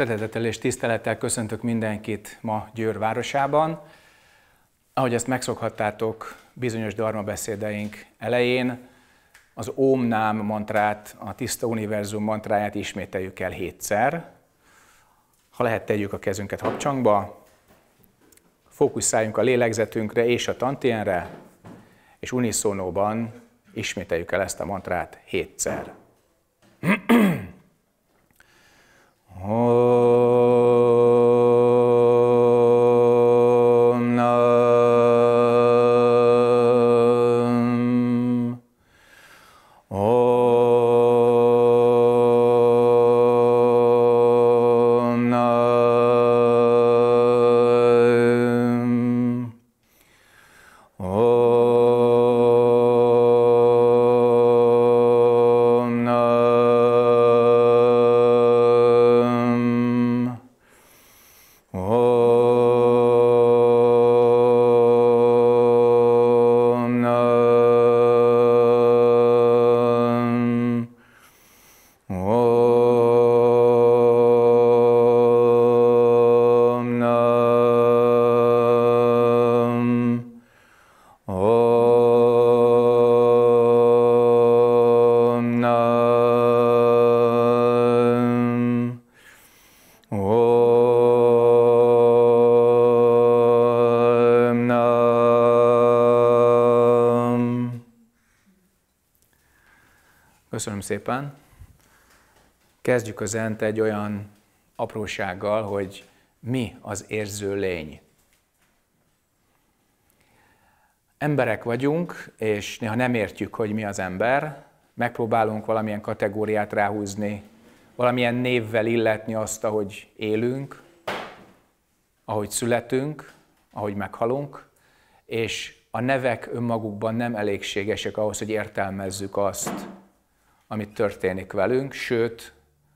Szeretettel és tisztelettel köszöntök mindenkit ma Győr városában. Ahogy ezt megszokhattátok bizonyos darma beszédeink elején, az Óm Nám mantrát, a Tiszta Univerzum mantráját ismételjük el hétszer. Ha lehet, tegyük a kezünket habcsangba, fókuszáljunk a lélegzetünkre és a tantienre, és uniszónóban ismételjük el ezt a mantrát hétszer. Köszönöm szépen. Kezdjük az ent egy olyan aprósággal, hogy mi az érző lény. Emberek vagyunk, és néha nem értjük, hogy mi az ember. Megpróbálunk valamilyen kategóriát ráhúzni, valamilyen névvel illetni azt, ahogy élünk, ahogy születünk, ahogy meghalunk, és a nevek önmagukban nem elégségesek ahhoz, hogy értelmezzük azt, amit történik velünk, sőt,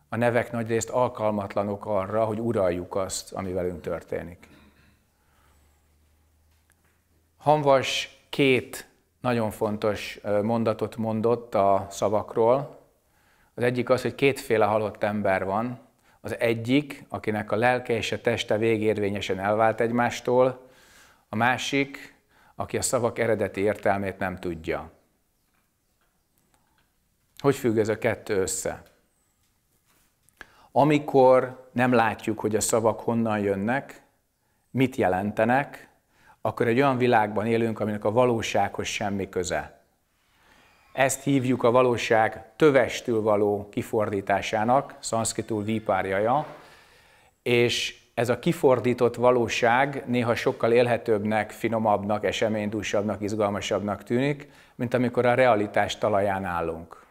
a nevek nagy részt alkalmatlanok arra, hogy uraljuk azt, ami velünk történik. Hanvas két nagyon fontos mondatot mondott a szavakról. Az egyik az, hogy kétféle halott ember van. Az egyik, akinek a lelke és a teste végérvényesen elvált egymástól, a másik, aki a szavak eredeti értelmét nem tudja. Hogy függ ez a kettő össze? Amikor nem látjuk, hogy a szavak honnan jönnek, mit jelentenek, akkor egy olyan világban élünk, aminek a valósághoz semmi köze. Ezt hívjuk a valóság tövestül való kifordításának, szanszkritul vipárjaja, és ez a kifordított valóság néha sokkal élhetőbbnek, finomabbnak, eseménydúsabbnak, izgalmasabbnak tűnik, mint amikor a realitás talaján állunk.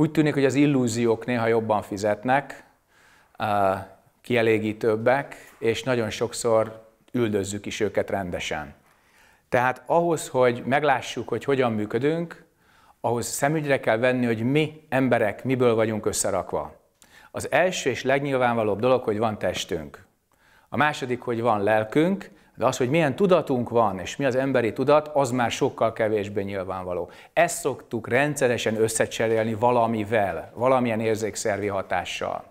Úgy tűnik, hogy az illúziók néha jobban fizetnek, eh, kielégítőbbek, és nagyon sokszor üldözzük is őket rendesen. Tehát ahhoz, hogy meglássuk, hogy hogyan működünk, ahhoz szemügyre kell venni, hogy mi emberek miből vagyunk összerakva. Az első és legnyilvánvalóbb dolog, hogy van testünk. A második, hogy van lelkünk, de az, hogy milyen tudatunk van, és mi az emberi tudat, az már sokkal kevésbé nyilvánvaló. Ezt szoktuk rendszeresen összecserélni valamivel, valamilyen érzékszervi hatással.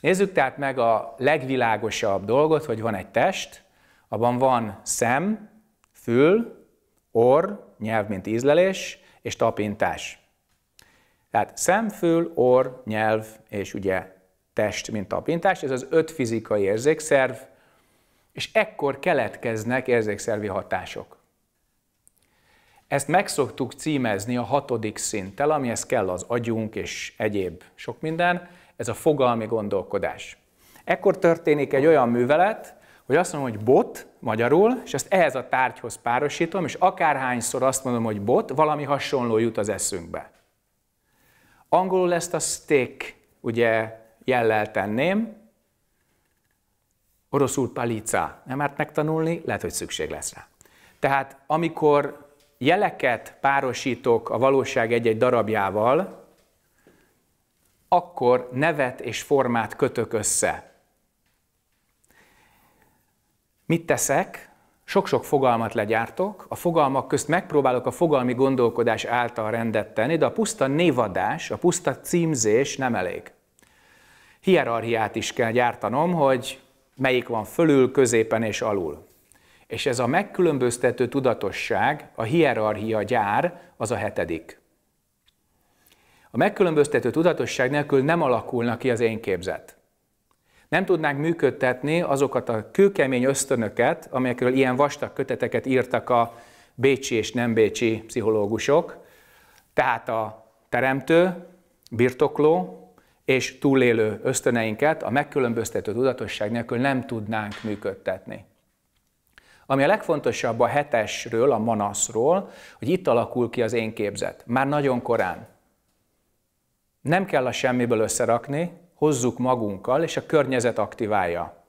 Nézzük tehát meg a legvilágosabb dolgot, hogy van egy test, abban van szem, fül, orr, nyelv, mint ízlelés, és tapintás. Tehát szem, fül, orr, nyelv, és ugye test, mint tapintás. Ez az öt fizikai érzékszerv, és ekkor keletkeznek érzékszervi hatások. Ezt megszoktuk címezni a hatodik szinttel, amihez kell az agyunk és egyéb sok minden, ez a fogalmi gondolkodás. Ekkor történik egy olyan művelet, hogy azt mondom, hogy bot magyarul, és ezt ehhez a tárgyhoz párosítom, és akárhányszor azt mondom, hogy bot, valami hasonló jut az eszünkbe. Angolul ezt a stick, ugye jellel tenném, oroszul palica, nem árt megtanulni, lehet, hogy szükség lesz rá. Tehát amikor jeleket párosítok a valóság egy-egy darabjával, akkor nevet és formát kötök össze. Mit teszek? Sok-sok fogalmat legyártok, a fogalmak közt megpróbálok a fogalmi gondolkodás által rendet tenni, de a puszta névadás, a puszta címzés nem elég. Hierarchiát is kell gyártanom, hogy melyik van fölül, középen és alul. És ez a megkülönböztető tudatosság, a hierarchia gyár, az a hetedik. A megkülönböztető tudatosság nélkül nem alakulna ki az én képzet. Nem tudnánk működtetni azokat a kőkemény ösztönöket, amelyekről ilyen vastag köteteket írtak a bécsi és nem bécsi pszichológusok, tehát a teremtő, birtokló, és túlélő ösztöneinket a megkülönböztető tudatosság nélkül nem tudnánk működtetni. Ami a legfontosabb a hetesről, a manaszról, hogy itt alakul ki az én képzet. Már nagyon korán. Nem kell a semmiből összerakni, hozzuk magunkkal, és a környezet aktiválja.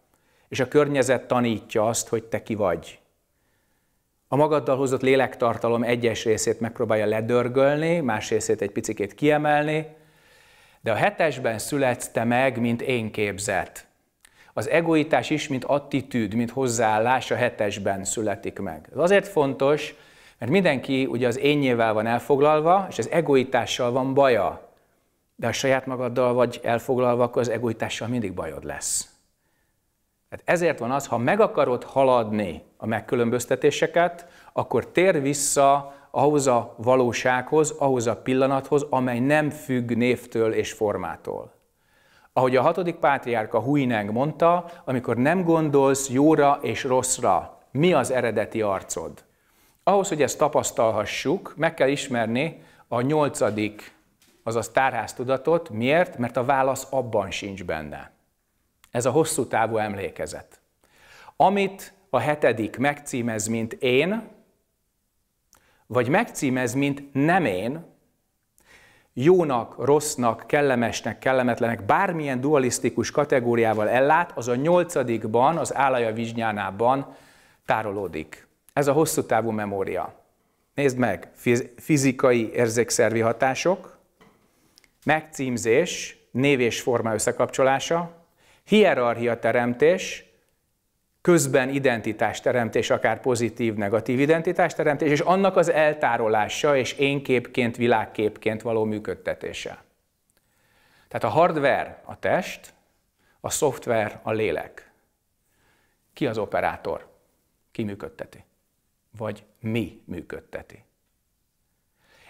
És a környezet tanítja azt, hogy te ki vagy. A magaddal hozott lélektartalom egyes részét megpróbálja ledörgölni, más részét egy picit kiemelni, de a hetesben születsz te meg, mint én képzett. Az egoitás is, mint attitűd, mint hozzáállás a hetesben születik meg. Ez azért fontos, mert mindenki ugye az énjével van elfoglalva, és az egoitással van baja. De a saját magaddal vagy elfoglalva, akkor az egoitással mindig bajod lesz. Tehát ezért van az, ha meg akarod haladni a megkülönböztetéseket, akkor tér vissza ahhoz a valósághoz, ahhoz a pillanathoz, amely nem függ névtől és formától. Ahogy a hatodik pátriárka Huineng mondta, amikor nem gondolsz jóra és rosszra, mi az eredeti arcod? Ahhoz, hogy ezt tapasztalhassuk, meg kell ismerni a nyolcadik, azaz tárháztudatot. Miért? Mert a válasz abban sincs benne. Ez a hosszú távú emlékezet. Amit a hetedik megcímez, mint én, vagy megcímez, mint nem én, jónak, rossznak, kellemesnek, kellemetlenek, bármilyen dualisztikus kategóriával ellát, az a nyolcadikban, az állaja vizsnyánában tárolódik. Ez a hosszú távú memória. Nézd meg, fizikai érzékszervi hatások, megcímzés, név és forma összekapcsolása, hierarchia teremtés, közben identitásteremtés, akár pozitív, negatív identitásteremtés, és annak az eltárolása és énképként, világképként való működtetése. Tehát a hardware a test, a szoftver a lélek. Ki az operátor? Ki működteti? Vagy mi működteti?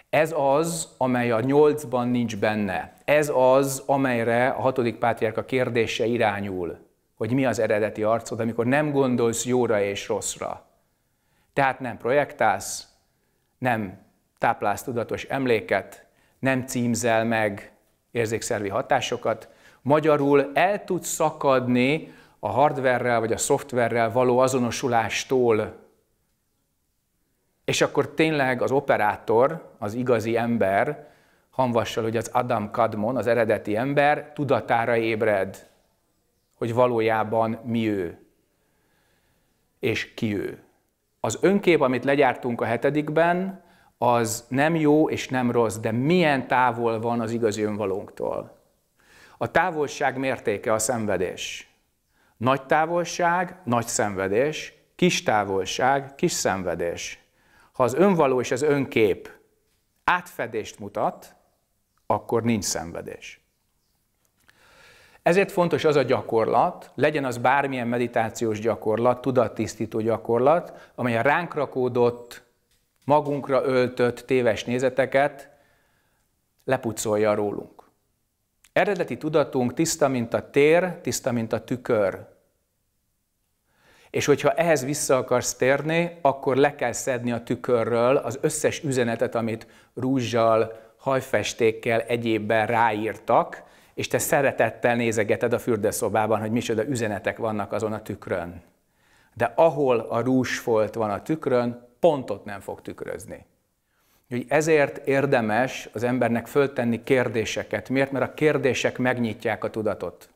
Ez az, amely a nyolcban nincs benne. Ez az, amelyre a hatodik pátriárka kérdése irányul hogy mi az eredeti arcod, amikor nem gondolsz jóra és rosszra. Tehát nem projektálsz, nem táplálsz tudatos emléket, nem címzel meg érzékszervi hatásokat. Magyarul el tudsz szakadni a hardverrel vagy a szoftverrel való azonosulástól, és akkor tényleg az operátor, az igazi ember, hanvassal, hogy az Adam Kadmon, az eredeti ember tudatára ébred hogy valójában mi ő, és ki ő. Az önkép, amit legyártunk a hetedikben, az nem jó és nem rossz, de milyen távol van az igazi önvalónktól. A távolság mértéke a szenvedés. Nagy távolság, nagy szenvedés, kis távolság, kis szenvedés. Ha az önvaló és az önkép átfedést mutat, akkor nincs szenvedés. Ezért fontos az a gyakorlat, legyen az bármilyen meditációs gyakorlat, tudattisztító gyakorlat, amely a ránk rakódott, magunkra öltött téves nézeteket lepucolja rólunk. Eredeti tudatunk tiszta, mint a tér, tiszta, mint a tükör. És hogyha ehhez vissza akarsz térni, akkor le kell szedni a tükörről az összes üzenetet, amit rúzsal, hajfestékkel, egyébben ráírtak, és te szeretettel nézegeted a fürdőszobában, hogy micsoda üzenetek vannak azon a tükrön. De ahol a rúsfolt van a tükrön, pontot nem fog tükrözni. Úgyhogy ezért érdemes az embernek föltenni kérdéseket. Miért? Mert a kérdések megnyitják a tudatot.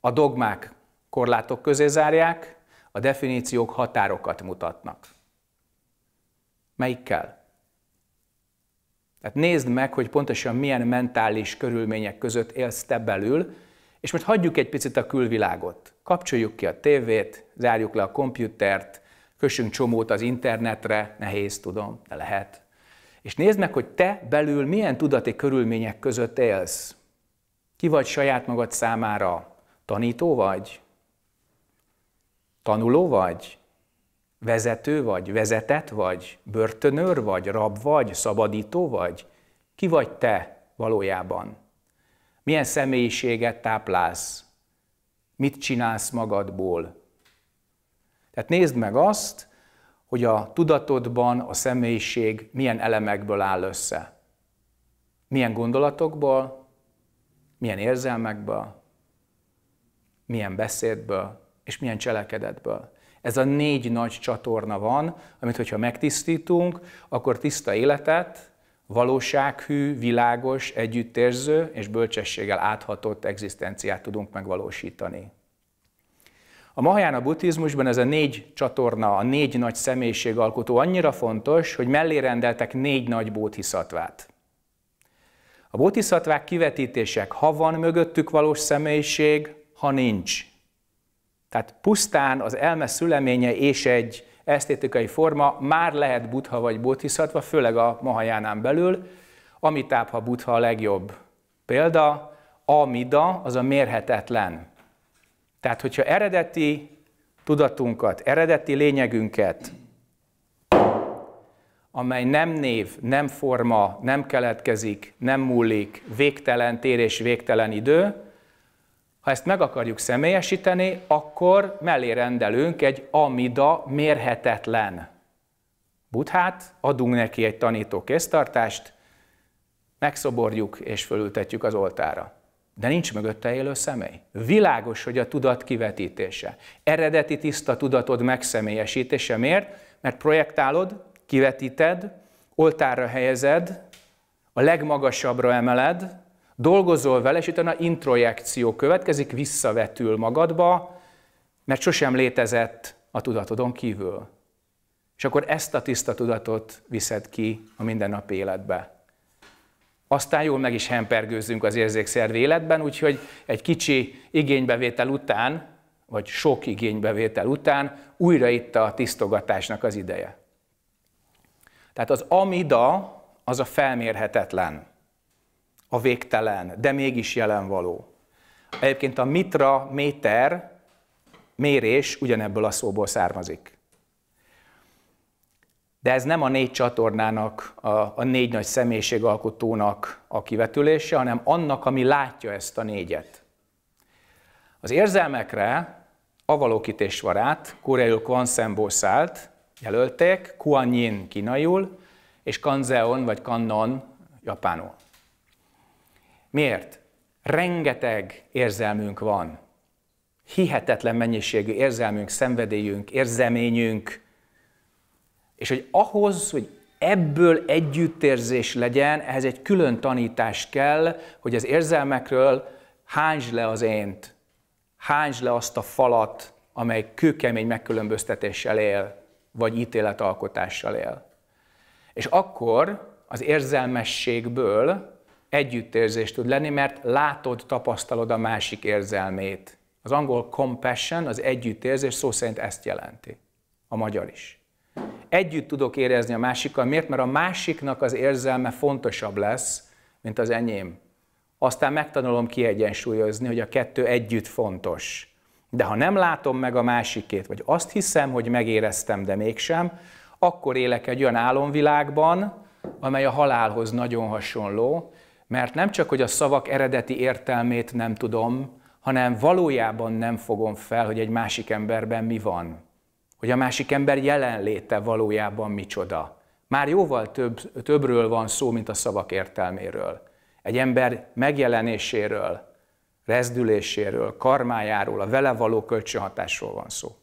A dogmák korlátok közé zárják, a definíciók határokat mutatnak. Melyikkel? Tehát nézd meg, hogy pontosan milyen mentális körülmények között élsz te belül, és most hagyjuk egy picit a külvilágot. Kapcsoljuk ki a tévét, zárjuk le a komputert, kössünk csomót az internetre, nehéz tudom, de lehet. És nézd meg, hogy te belül milyen tudati körülmények között élsz. Ki vagy saját magad számára? Tanító vagy? Tanuló vagy? vezető vagy, vezetett vagy, börtönőr vagy, rab vagy, szabadító vagy? Ki vagy te valójában? Milyen személyiséget táplálsz? Mit csinálsz magadból? Tehát nézd meg azt, hogy a tudatodban a személyiség milyen elemekből áll össze. Milyen gondolatokból, milyen érzelmekből, milyen beszédből és milyen cselekedetből. Ez a négy nagy csatorna van, amit hogyha megtisztítunk, akkor tiszta életet, valósághű, világos, együttérző és bölcsességgel áthatott egzisztenciát tudunk megvalósítani. A Mahayana buddhizmusban ez a négy csatorna, a négy nagy személyiségalkotó annyira fontos, hogy mellé rendeltek négy nagy bódhiszatvát. A bódhiszatvák kivetítések, ha van mögöttük valós személyiség, ha nincs. Tehát pusztán az elme szüleménye és egy esztétikai forma már lehet buddha vagy bodhisattva, főleg a mahajánán belül. Amitábha buddha a legjobb példa, amida az a mérhetetlen. Tehát, hogyha eredeti tudatunkat, eredeti lényegünket, amely nem név, nem forma, nem keletkezik, nem múlik, végtelen tér és végtelen idő, ha ezt meg akarjuk személyesíteni, akkor mellé rendelünk egy amida mérhetetlen buthát, adunk neki egy tanító kéztartást, megszoborjuk és fölültetjük az oltára. De nincs mögötte élő személy. Világos, hogy a tudat kivetítése, eredeti tiszta tudatod megszemélyesítése. Miért? Mert projektálod, kivetíted, oltárra helyezed, a legmagasabbra emeled, dolgozol vele, és utána introjekció következik, visszavetül magadba, mert sosem létezett a tudatodon kívül. És akkor ezt a tiszta tudatot viszed ki a mindennapi életbe. Aztán jól meg is hempergőzzünk az érzékszerv életben, úgyhogy egy kicsi igénybevétel után, vagy sok igénybevétel után újra itt a tisztogatásnak az ideje. Tehát az amida az a felmérhetetlen a végtelen, de mégis jelen való. Egyébként a mitra, méter, mérés ugyanebből a szóból származik. De ez nem a négy csatornának, a, a négy nagy személyiségalkotónak a kivetülése, hanem annak, ami látja ezt a négyet. Az érzelmekre Avalokitésvarát, koreaiul Kwansenból szállt, jelölték, Kuan Yin kínaiul, és Kanzeon vagy Kannon japánul. Miért? Rengeteg érzelmünk van. Hihetetlen mennyiségű érzelmünk, szenvedélyünk, érzeményünk. És hogy ahhoz, hogy ebből együttérzés legyen, ehhez egy külön tanítás kell, hogy az érzelmekről hányzs le az ént, hányzs le azt a falat, amely kőkemény megkülönböztetéssel él, vagy ítéletalkotással él. És akkor az érzelmességből együttérzés tud lenni, mert látod, tapasztalod a másik érzelmét. Az angol compassion, az együttérzés szó szerint ezt jelenti. A magyar is. Együtt tudok érezni a másikkal, miért? Mert a másiknak az érzelme fontosabb lesz, mint az enyém. Aztán megtanulom kiegyensúlyozni, hogy a kettő együtt fontos. De ha nem látom meg a másikét, vagy azt hiszem, hogy megéreztem, de mégsem, akkor élek egy olyan álomvilágban, amely a halálhoz nagyon hasonló, mert nem csak, hogy a szavak eredeti értelmét nem tudom, hanem valójában nem fogom fel, hogy egy másik emberben mi van. Hogy a másik ember jelenléte valójában micsoda. Már jóval több, többről van szó, mint a szavak értelméről. Egy ember megjelenéséről, rezdüléséről, karmájáról, a vele való kölcsönhatásról van szó.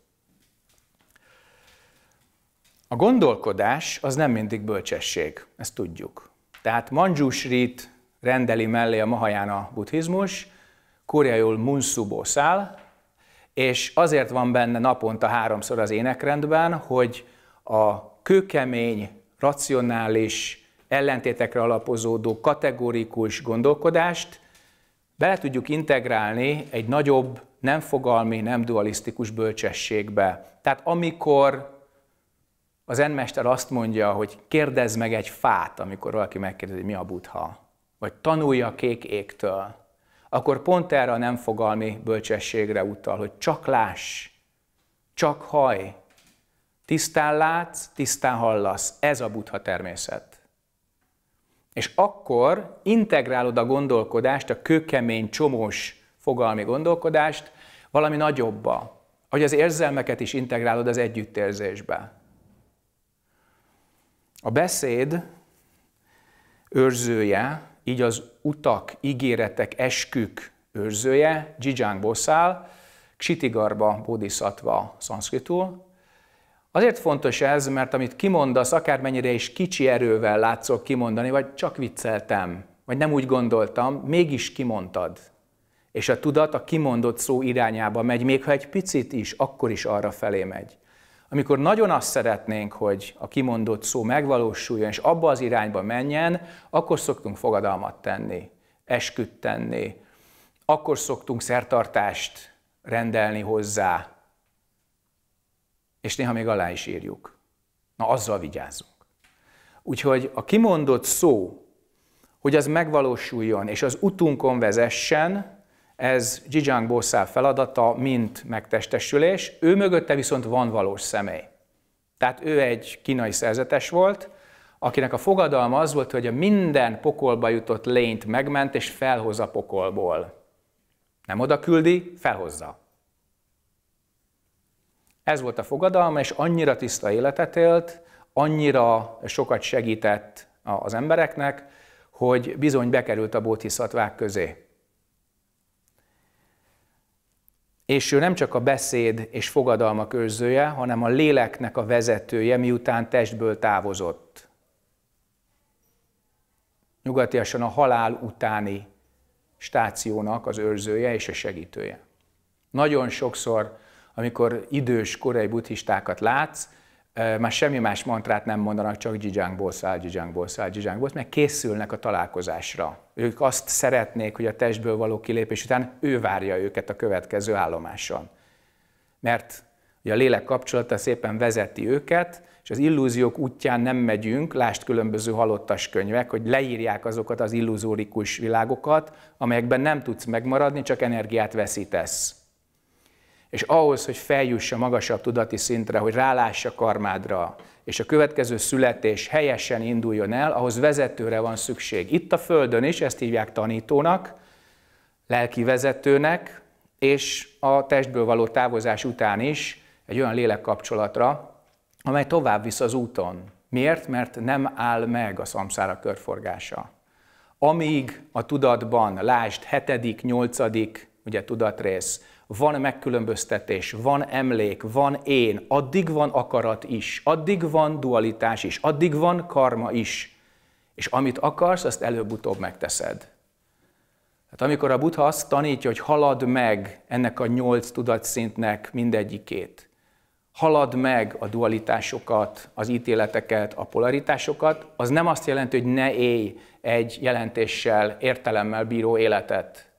A gondolkodás az nem mindig bölcsesség, ezt tudjuk. Tehát Manjushrit rendeli mellé a Mahajana buddhizmus, koreaiul Munsubo szál, és azért van benne naponta háromszor az énekrendben, hogy a kőkemény, racionális, ellentétekre alapozódó, kategórikus gondolkodást bele tudjuk integrálni egy nagyobb, nem fogalmi, nem dualisztikus bölcsességbe. Tehát amikor az enmester azt mondja, hogy kérdezz meg egy fát, amikor valaki megkérdezi, mi a buddha, vagy tanulja a kék égtől, akkor pont erre a nem fogalmi bölcsességre utal, hogy csak láss, csak haj, tisztán látsz, tisztán hallasz. Ez a buddha természet. És akkor integrálod a gondolkodást, a kőkemény, csomós fogalmi gondolkodást valami nagyobba, hogy az érzelmeket is integrálod az együttérzésbe. A beszéd őrzője, így az utak, ígéretek, eskük őrzője, Jijang Bosszál, Ksitigarba Bodhisattva szanszkritul. Azért fontos ez, mert amit kimondasz, akármennyire is kicsi erővel látszok kimondani, vagy csak vicceltem, vagy nem úgy gondoltam, mégis kimondtad. És a tudat a kimondott szó irányába megy, még ha egy picit is, akkor is arra felé megy amikor nagyon azt szeretnénk, hogy a kimondott szó megvalósuljon, és abba az irányba menjen, akkor szoktunk fogadalmat tenni, esküt tenni, akkor szoktunk szertartást rendelni hozzá, és néha még alá is írjuk. Na, azzal vigyázunk. Úgyhogy a kimondott szó, hogy az megvalósuljon, és az utunkon vezessen, ez Zsizsáng Bosszá feladata, mint megtestesülés. Ő mögötte viszont van valós személy. Tehát ő egy kínai szerzetes volt, akinek a fogadalma az volt, hogy a minden pokolba jutott lényt megment és felhoz a pokolból. Nem oda küldi, felhozza. Ez volt a fogadalma, és annyira tiszta életet élt, annyira sokat segített az embereknek, hogy bizony bekerült a bóthiszatvák közé. és ő nem csak a beszéd és fogadalmak őrzője, hanem a léleknek a vezetője, miután testből távozott. Nyugatiasan a halál utáni stációnak az őrzője és a segítője. Nagyon sokszor, amikor idős korai buddhistákat látsz, már semmi más mantrát nem mondanak, csak bosszál száll, bosszál száll, bosszál mert készülnek a találkozásra. Ők azt szeretnék, hogy a testből való kilépés után ő várja őket a következő állomáson. Mert ugye a lélek kapcsolata szépen vezeti őket, és az illúziók útján nem megyünk, lást különböző halottas könyvek, hogy leírják azokat az illuzórikus világokat, amelyekben nem tudsz megmaradni, csak energiát veszítesz. És ahhoz, hogy feljuss a magasabb tudati szintre, hogy rálássa a karmádra, és a következő születés helyesen induljon el, ahhoz vezetőre van szükség. Itt a Földön is ezt hívják tanítónak, lelki vezetőnek, és a testből való távozás után is egy olyan lélekkapcsolatra, amely tovább visz az úton. Miért? Mert nem áll meg a szamszára körforgása. Amíg a tudatban, lásd, hetedik, nyolcadik, ugye tudatrész, van megkülönböztetés, van emlék, van én, addig van akarat is, addig van dualitás is, addig van karma is. És amit akarsz, azt előbb-utóbb megteszed. Hát amikor a Buddha azt tanítja, hogy halad meg ennek a nyolc tudatszintnek mindegyikét, halad meg a dualitásokat, az ítéleteket, a polaritásokat, az nem azt jelenti, hogy ne élj egy jelentéssel, értelemmel bíró életet,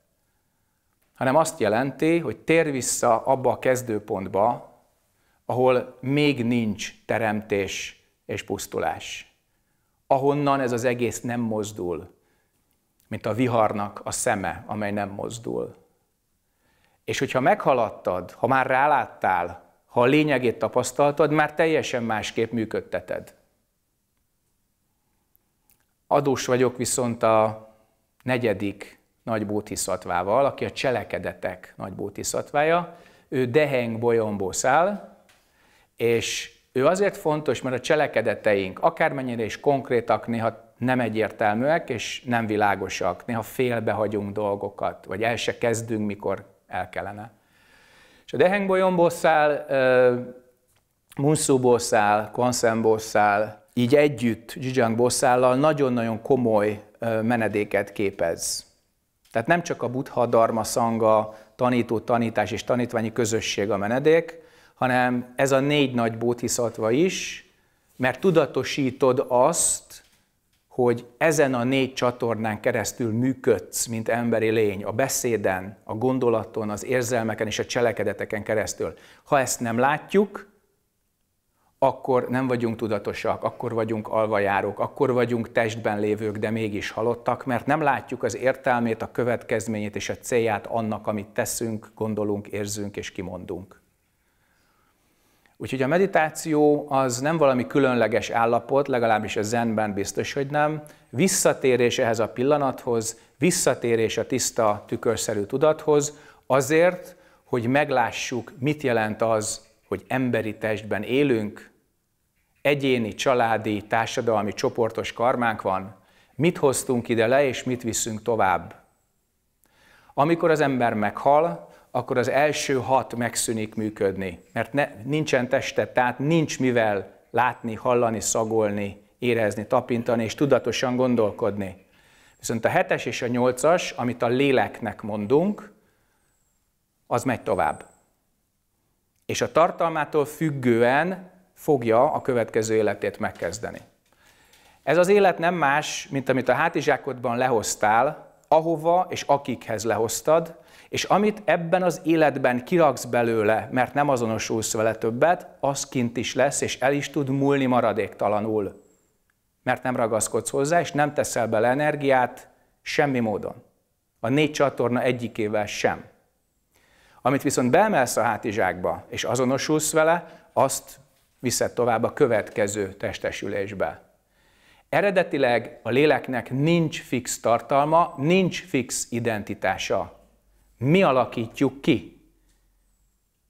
hanem azt jelenti, hogy tér vissza abba a kezdőpontba, ahol még nincs teremtés és pusztulás. Ahonnan ez az egész nem mozdul, mint a viharnak a szeme, amely nem mozdul. És hogyha meghaladtad, ha már ráláttál, ha a lényegét tapasztaltad, már teljesen másképp működteted. Adós vagyok viszont a negyedik nagy bótiszatvával, aki a cselekedetek nagy bótiszatvája, ő deheng bolyomból száll, és ő azért fontos, mert a cselekedeteink, akármennyire is konkrétak, néha nem egyértelműek és nem világosak, néha félbehagyunk dolgokat, vagy el se kezdünk, mikor el kellene. És a deheng bolyomból száll, munszúból bosszál, konszemból bosszál, így együtt Zsizsang Bosszállal nagyon-nagyon komoly menedéket képez tehát nem csak a buddha, dharma, szanga, tanító, tanítás és tanítványi közösség a menedék, hanem ez a négy nagy bótiszatva is, mert tudatosítod azt, hogy ezen a négy csatornán keresztül működsz, mint emberi lény, a beszéden, a gondolaton, az érzelmeken és a cselekedeteken keresztül. Ha ezt nem látjuk, akkor nem vagyunk tudatosak, akkor vagyunk alvajárók, akkor vagyunk testben lévők, de mégis halottak, mert nem látjuk az értelmét, a következményét és a célját annak, amit teszünk, gondolunk, érzünk és kimondunk. Úgyhogy a meditáció az nem valami különleges állapot, legalábbis a zenben biztos, hogy nem. Visszatérés ehhez a pillanathoz, visszatérés a tiszta tükörszerű tudathoz, azért, hogy meglássuk, mit jelent az, hogy emberi testben élünk, egyéni, családi, társadalmi, csoportos karmánk van, mit hoztunk ide le, és mit viszünk tovább. Amikor az ember meghal, akkor az első hat megszűnik működni, mert ne, nincsen teste, tehát nincs mivel látni, hallani, szagolni, érezni, tapintani és tudatosan gondolkodni. Viszont a hetes és a nyolcas, amit a léleknek mondunk, az megy tovább. És a tartalmától függően fogja a következő életét megkezdeni. Ez az élet nem más, mint amit a hátizsákodban lehoztál, ahova és akikhez lehoztad, és amit ebben az életben kiraksz belőle, mert nem azonosulsz vele többet, az kint is lesz, és el is tud múlni maradéktalanul. Mert nem ragaszkodsz hozzá, és nem teszel bele energiát semmi módon. A négy csatorna egyikével sem. Amit viszont beemelsz a hátizsákba, és azonosulsz vele, azt viszed tovább a következő testesülésbe. Eredetileg a léleknek nincs fix tartalma, nincs fix identitása. Mi alakítjuk ki.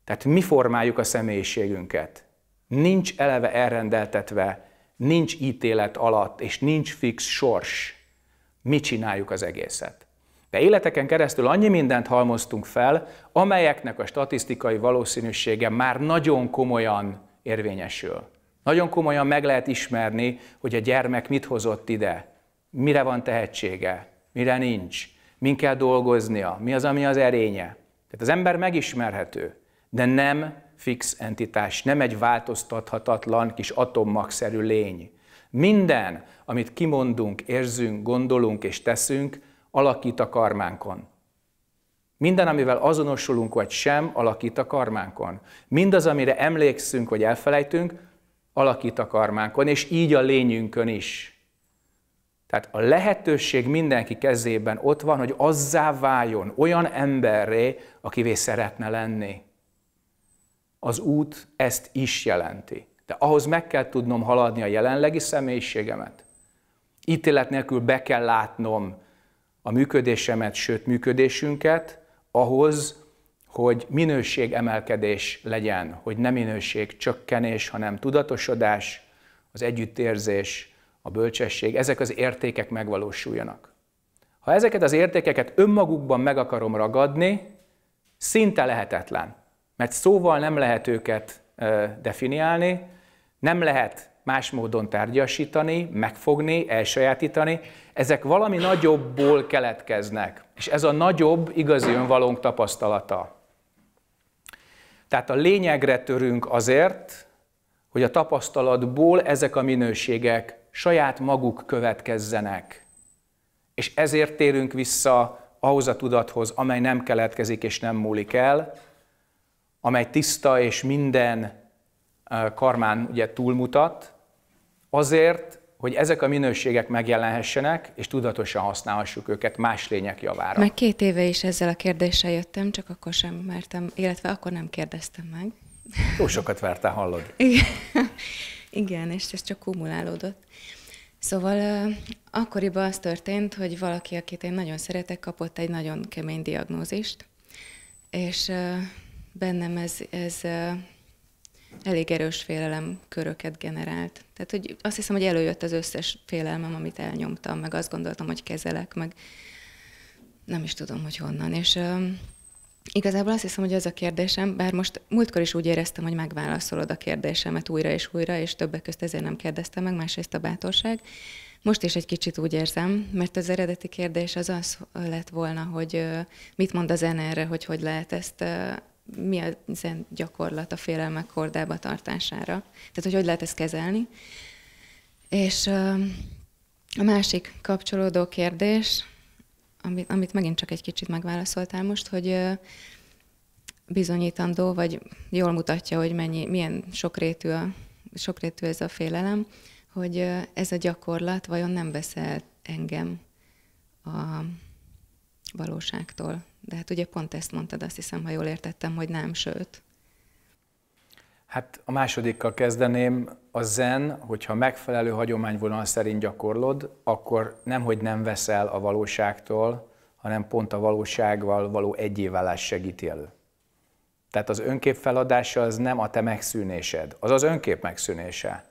Tehát mi formáljuk a személyiségünket. Nincs eleve elrendeltetve, nincs ítélet alatt, és nincs fix sors. Mi csináljuk az egészet. De életeken keresztül annyi mindent halmoztunk fel, amelyeknek a statisztikai valószínűsége már nagyon komolyan érvényesül. Nagyon komolyan meg lehet ismerni, hogy a gyermek mit hozott ide, mire van tehetsége, mire nincs, min kell dolgoznia, mi az, ami az erénye. Tehát az ember megismerhető, de nem fix entitás, nem egy változtathatatlan kis atommagszerű lény. Minden, amit kimondunk, érzünk, gondolunk és teszünk, alakít a karmánkon. Minden, amivel azonosulunk vagy sem, alakít a karmánkon. Mindaz, amire emlékszünk vagy elfelejtünk, alakít a karmánkon, és így a lényünkön is. Tehát a lehetőség mindenki kezében ott van, hogy azzá váljon olyan emberré, akivé szeretne lenni. Az út ezt is jelenti. De ahhoz meg kell tudnom haladni a jelenlegi személyiségemet. Ítélet nélkül be kell látnom a működésemet, sőt működésünket, ahhoz, hogy minőség emelkedés legyen, hogy nem minőség csökkenés, hanem tudatosodás, az együttérzés, a bölcsesség, ezek az értékek megvalósuljanak. Ha ezeket az értékeket önmagukban meg akarom ragadni, szinte lehetetlen, mert szóval nem lehet őket definiálni, nem lehet más módon tárgyasítani, megfogni, elsajátítani, ezek valami nagyobbból keletkeznek. És ez a nagyobb igazi önvalónk tapasztalata. Tehát a lényegre törünk azért, hogy a tapasztalatból ezek a minőségek saját maguk következzenek. És ezért térünk vissza ahhoz a tudathoz, amely nem keletkezik és nem múlik el, amely tiszta és minden eh, karmán ugye túlmutat, azért, hogy ezek a minőségek megjelenhessenek, és tudatosan használhassuk őket más lények javára. Meg két éve is ezzel a kérdéssel jöttem, csak akkor sem mertem, illetve akkor nem kérdeztem meg. Túl sokat vártál, hallod? Igen, Igen és ez csak kumulálódott. Szóval akkoriban az történt, hogy valaki, akit én nagyon szeretek, kapott egy nagyon kemény diagnózist, és bennem ez, ez elég erős félelem köröket generált. Tehát hogy azt hiszem, hogy előjött az összes félelmem, amit elnyomtam, meg azt gondoltam, hogy kezelek, meg nem is tudom, hogy honnan. És um, igazából azt hiszem, hogy az a kérdésem, bár most múltkor is úgy éreztem, hogy megválaszolod a kérdésemet újra és újra, és többek közt ezért nem kérdeztem meg, másrészt a bátorság. Most is egy kicsit úgy érzem, mert az eredeti kérdés az az lett volna, hogy mit mond a zene erre, hogy hogy lehet ezt mi a zen gyakorlat a félelmek kordába tartására. Tehát, hogy hogy lehet ezt kezelni. És a másik kapcsolódó kérdés, amit, amit megint csak egy kicsit megválaszoltál most, hogy bizonyítandó, vagy jól mutatja, hogy mennyi, milyen sokrétű, a, sokrétű ez a félelem, hogy ez a gyakorlat vajon nem beszél engem a valóságtól. De hát ugye pont ezt mondtad, azt hiszem, ha jól értettem, hogy nem, sőt. Hát a másodikkal kezdeném, a zen, hogyha megfelelő hagyományvonal szerint gyakorlod, akkor nemhogy nem veszel a valóságtól, hanem pont a valósággal való egyévállás segíti elő. Tehát az önkép feladása az nem a te megszűnésed, az az önkép megszűnése.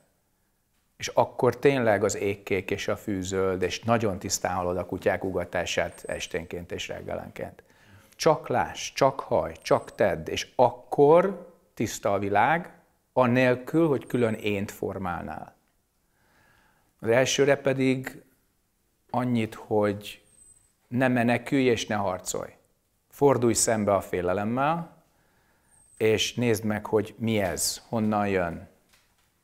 És akkor tényleg az égkék és a fűzöld, és nagyon tisztán hallod a kutyák ugatását esténként és reggelenként. Csak láss, csak haj, csak tedd, és akkor tiszta a világ, anélkül, hogy külön ént formálnál. Az elsőre pedig annyit, hogy ne menekülj és ne harcolj. Fordulj szembe a félelemmel, és nézd meg, hogy mi ez, honnan jön.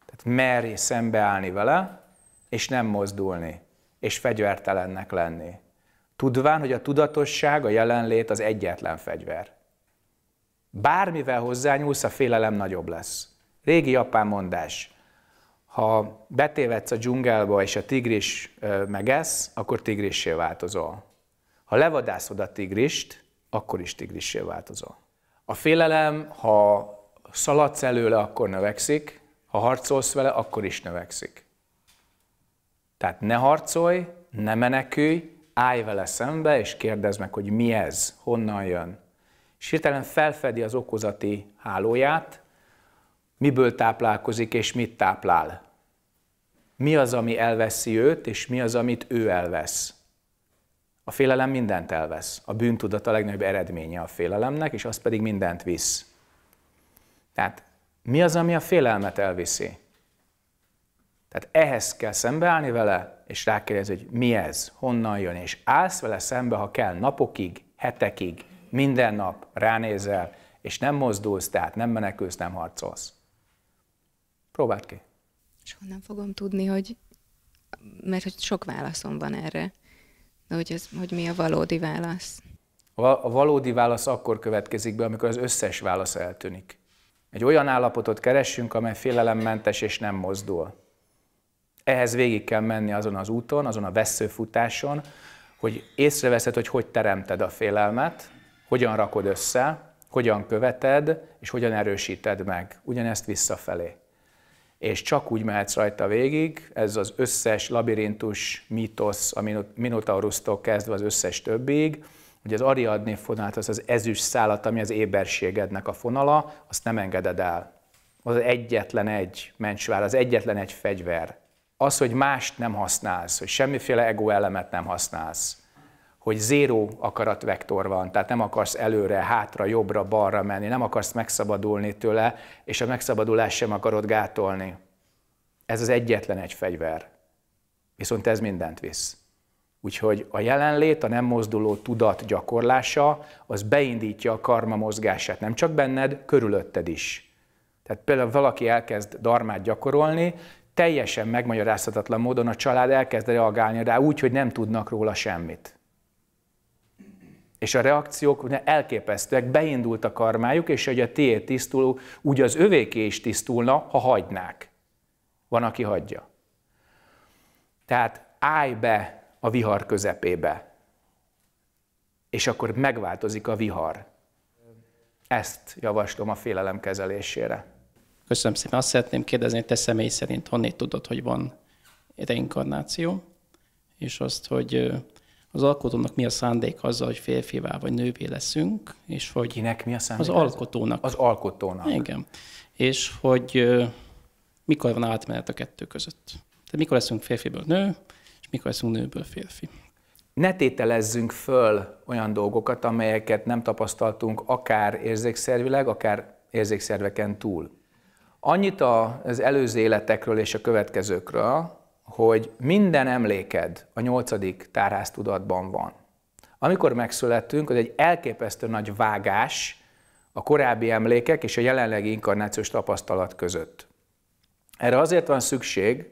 Tehát merj szembeállni vele, és nem mozdulni, és fegyvertelennek lenni. Tudván, hogy a tudatosság, a jelenlét az egyetlen fegyver. Bármivel hozzányúlsz, a félelem nagyobb lesz. Régi japán mondás, ha betévedsz a dzsungelba és a tigris megesz, akkor tigrissé változol. Ha levadászod a tigrist, akkor is tigrissé változol. A félelem, ha szaladsz előle, akkor növekszik, ha harcolsz vele, akkor is növekszik. Tehát ne harcolj, ne menekülj, állj vele szembe, és kérdezd meg, hogy mi ez, honnan jön. És hirtelen felfedi az okozati hálóját, miből táplálkozik és mit táplál. Mi az, ami elveszi őt, és mi az, amit ő elvesz. A félelem mindent elvesz. A bűntudat a legnagyobb eredménye a félelemnek, és az pedig mindent visz. Tehát mi az, ami a félelmet elviszi? Tehát ehhez kell szembeállni vele, és rákérdezni, hogy mi ez, honnan jön, és állsz vele szembe, ha kell, napokig, hetekig, minden nap ránézel, és nem mozdulsz, tehát nem menekülsz, nem harcolsz. Próbáld ki. És honnan fogom tudni, hogy, mert hogy sok válaszom van erre, de hogy, ez, hogy mi a valódi válasz? A valódi válasz akkor következik be, amikor az összes válasz eltűnik. Egy olyan állapotot keressünk, amely félelemmentes és nem mozdul ehhez végig kell menni azon az úton, azon a veszőfutáson, hogy észreveszed, hogy hogy teremted a félelmet, hogyan rakod össze, hogyan követed, és hogyan erősíted meg. Ugyanezt visszafelé. És csak úgy mehetsz rajta végig, ez az összes labirintus, mítosz, a Minotaurusztól kezdve az összes többig. hogy az Ariadné fonalat, hát az az ezüst szállat, ami az éberségednek a fonala, azt nem engeded el. Az egyetlen egy mencsvár, az egyetlen egy fegyver, az, hogy mást nem használsz, hogy semmiféle ego elemet nem használsz, hogy zéró akaratvektor van, tehát nem akarsz előre, hátra, jobbra, balra menni, nem akarsz megszabadulni tőle, és a megszabadulás sem akarod gátolni. Ez az egyetlen egy fegyver. Viszont ez mindent visz. Úgyhogy a jelenlét, a nem mozduló tudat gyakorlása, az beindítja a karma mozgását, nem csak benned, körülötted is. Tehát például valaki elkezd darmát gyakorolni, teljesen megmagyarázhatatlan módon a család elkezd reagálni rá úgy, hogy nem tudnak róla semmit. És a reakciók elképesztőek, beindult a karmájuk, és hogy a tiéd tisztul, úgy az övéké is tisztulna, ha hagynák. Van, aki hagyja. Tehát állj be a vihar közepébe, és akkor megváltozik a vihar. Ezt javaslom a félelem kezelésére. Köszönöm szépen. Azt szeretném kérdezni, hogy te személy szerint honnét tudod, hogy van reinkarnáció, és azt, hogy az alkotónak mi a szándék azzal, hogy férfivá vagy nővé leszünk, és hogy... Kinek mi a szándék? Az alkotónak. Az alkotónak. Igen. És hogy mikor van átmenet a kettő között. Tehát mikor leszünk férfiből nő, és mikor leszünk nőből férfi. Ne tételezzünk föl olyan dolgokat, amelyeket nem tapasztaltunk akár érzékszervileg, akár érzékszerveken túl. Annyit az előző életekről és a következőkről, hogy minden emléked a nyolcadik tárháztudatban van. Amikor megszülettünk, az egy elképesztő nagy vágás a korábbi emlékek és a jelenlegi inkarnációs tapasztalat között. Erre azért van szükség,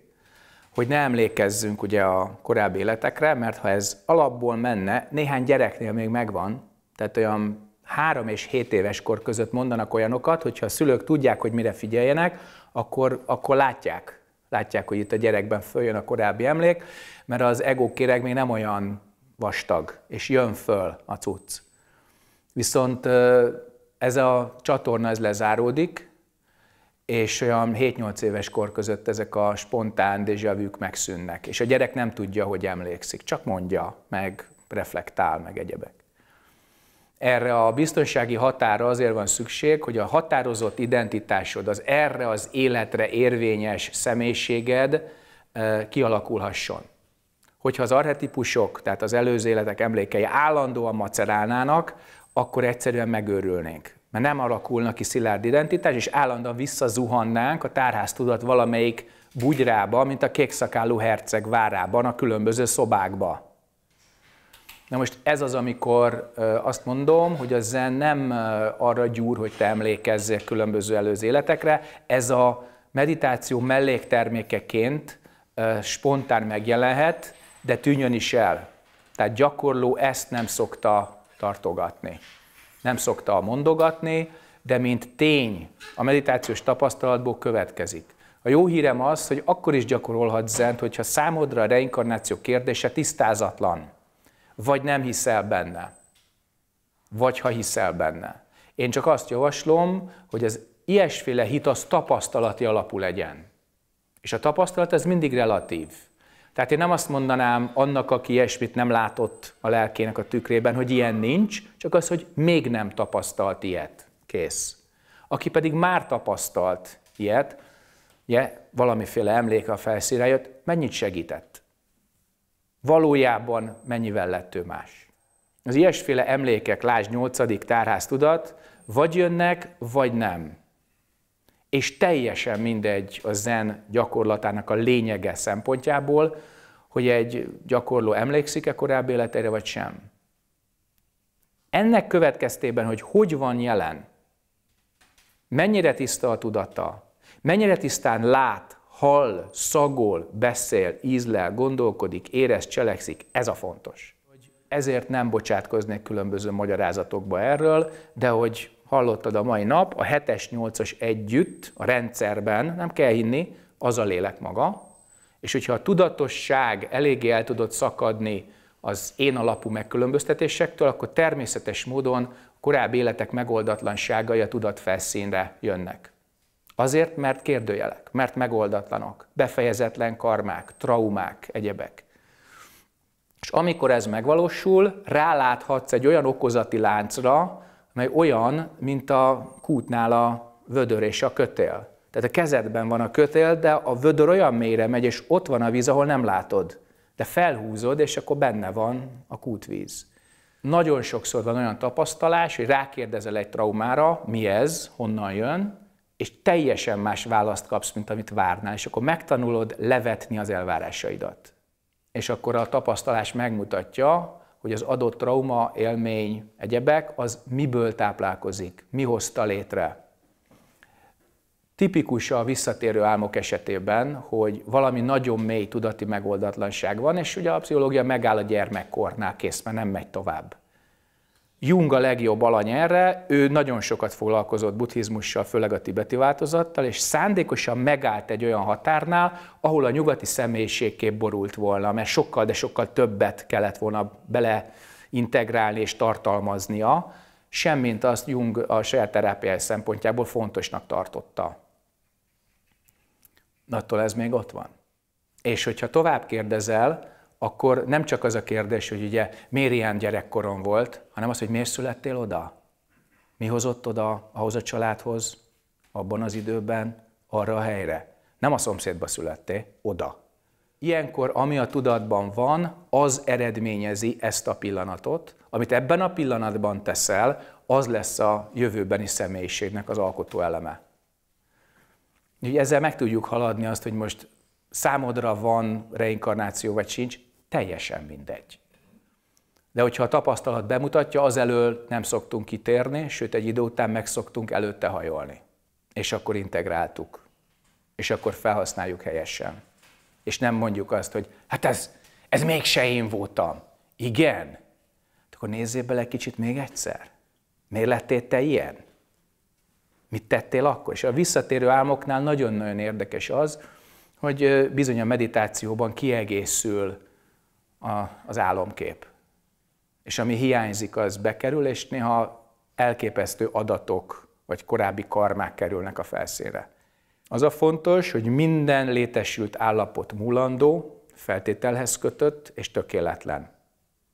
hogy ne emlékezzünk ugye a korábbi életekre, mert ha ez alapból menne, néhány gyereknél még megvan, tehát olyan 3 és 7 éves kor között mondanak olyanokat, hogyha a szülők tudják, hogy mire figyeljenek, akkor, akkor látják, látják, hogy itt a gyerekben följön a korábbi emlék, mert az ego kéreg még nem olyan vastag, és jön föl a cucc. Viszont ez a csatorna ez lezáródik, és olyan 7-8 éves kor között ezek a spontán déjavűk megszűnnek, és a gyerek nem tudja, hogy emlékszik, csak mondja, meg reflektál, meg egyebek. Erre a biztonsági határa azért van szükség, hogy a határozott identitásod, az erre az életre érvényes személyiséged kialakulhasson. Hogyha az archetipusok, tehát az előző életek emlékei állandóan macerálnának, akkor egyszerűen megőrülnénk. Mert nem alakulna ki szilárd identitás, és állandóan visszazuhannánk a tárháztudat valamelyik bugyrába, mint a kékszakállú herceg várában, a különböző szobákba. Na most ez az, amikor azt mondom, hogy a zen nem arra gyúr, hogy te emlékezzél különböző előző életekre, ez a meditáció melléktermékeként spontán megjelenhet, de tűnjön is el. Tehát gyakorló ezt nem szokta tartogatni. Nem szokta mondogatni, de mint tény a meditációs tapasztalatból következik. A jó hírem az, hogy akkor is gyakorolhat zent, hogyha számodra a reinkarnáció kérdése tisztázatlan vagy nem hiszel benne. Vagy ha hiszel benne. Én csak azt javaslom, hogy az ilyesféle hit az tapasztalati alapú legyen. És a tapasztalat ez mindig relatív. Tehát én nem azt mondanám annak, aki ilyesmit nem látott a lelkének a tükrében, hogy ilyen nincs, csak az, hogy még nem tapasztalt ilyet. Kész. Aki pedig már tapasztalt ilyet, ugye, valamiféle emléke a felszíre jött, mennyit segített? valójában mennyivel lett ő más. Az ilyesféle emlékek, lásd 8. tárház tudat, vagy jönnek, vagy nem. És teljesen mindegy a zen gyakorlatának a lényege szempontjából, hogy egy gyakorló emlékszik-e korábbi életére, vagy sem. Ennek következtében, hogy hogy van jelen, mennyire tiszta a tudata, mennyire tisztán lát, hall, szagol, beszél, ízlel, gondolkodik, érez, cselekszik, ez a fontos. Ezért nem bocsátkoznék különböző magyarázatokba erről, de hogy hallottad a mai nap, a 7-es, 8-as együtt a rendszerben, nem kell hinni, az a lélek maga, és hogyha a tudatosság eléggé el tudott szakadni az én alapú megkülönböztetésektől, akkor természetes módon korábbi életek megoldatlanságai a tudat felszínre jönnek. Azért, mert kérdőjelek, mert megoldatlanok, befejezetlen karmák, traumák, egyebek. És amikor ez megvalósul, ráláthatsz egy olyan okozati láncra, mely olyan, mint a kútnál a vödör és a kötél. Tehát a kezedben van a kötél, de a vödör olyan mélyre megy, és ott van a víz, ahol nem látod. De felhúzod, és akkor benne van a kútvíz. Nagyon sokszor van olyan tapasztalás, hogy rákérdezel egy traumára, mi ez, honnan jön, és teljesen más választ kapsz, mint amit várnál, és akkor megtanulod levetni az elvárásaidat. És akkor a tapasztalás megmutatja, hogy az adott trauma, élmény, egyebek, az miből táplálkozik, mi hozta létre. Tipikus a visszatérő álmok esetében, hogy valami nagyon mély tudati megoldatlanság van, és ugye a pszichológia megáll a gyermekkornál, kész, mert nem megy tovább. Jung a legjobb alany erre, ő nagyon sokat foglalkozott buddhizmussal, főleg a tibeti változattal, és szándékosan megállt egy olyan határnál, ahol a nyugati személyiségkép borult volna, mert sokkal, de sokkal többet kellett volna bele integrálni és tartalmaznia, semmint azt Jung a saját terápiája szempontjából fontosnak tartotta. Attól ez még ott van. És hogyha tovább kérdezel, akkor nem csak az a kérdés, hogy ugye miért ilyen gyerekkorom volt, hanem az, hogy miért születtél oda? Mi hozott oda ahhoz a családhoz, abban az időben, arra a helyre? Nem a szomszédba születtél, oda. Ilyenkor, ami a tudatban van, az eredményezi ezt a pillanatot, amit ebben a pillanatban teszel, az lesz a jövőbeni személyiségnek az alkotó eleme. ezzel meg tudjuk haladni azt, hogy most számodra van reinkarnáció vagy sincs, teljesen mindegy. De hogyha a tapasztalat bemutatja, az elől nem szoktunk kitérni, sőt egy idő után meg szoktunk előtte hajolni. És akkor integráltuk. És akkor felhasználjuk helyesen. És nem mondjuk azt, hogy hát ez, ez mégse én voltam. Igen? Hát akkor nézzél bele kicsit még egyszer. Miért lettél te ilyen? Mit tettél akkor? És a visszatérő álmoknál nagyon-nagyon érdekes az, hogy bizony a meditációban kiegészül a, az álomkép. És ami hiányzik, az bekerül, és néha elképesztő adatok vagy korábbi karmák kerülnek a felszínre. Az a fontos, hogy minden létesült állapot mulandó, feltételhez kötött és tökéletlen.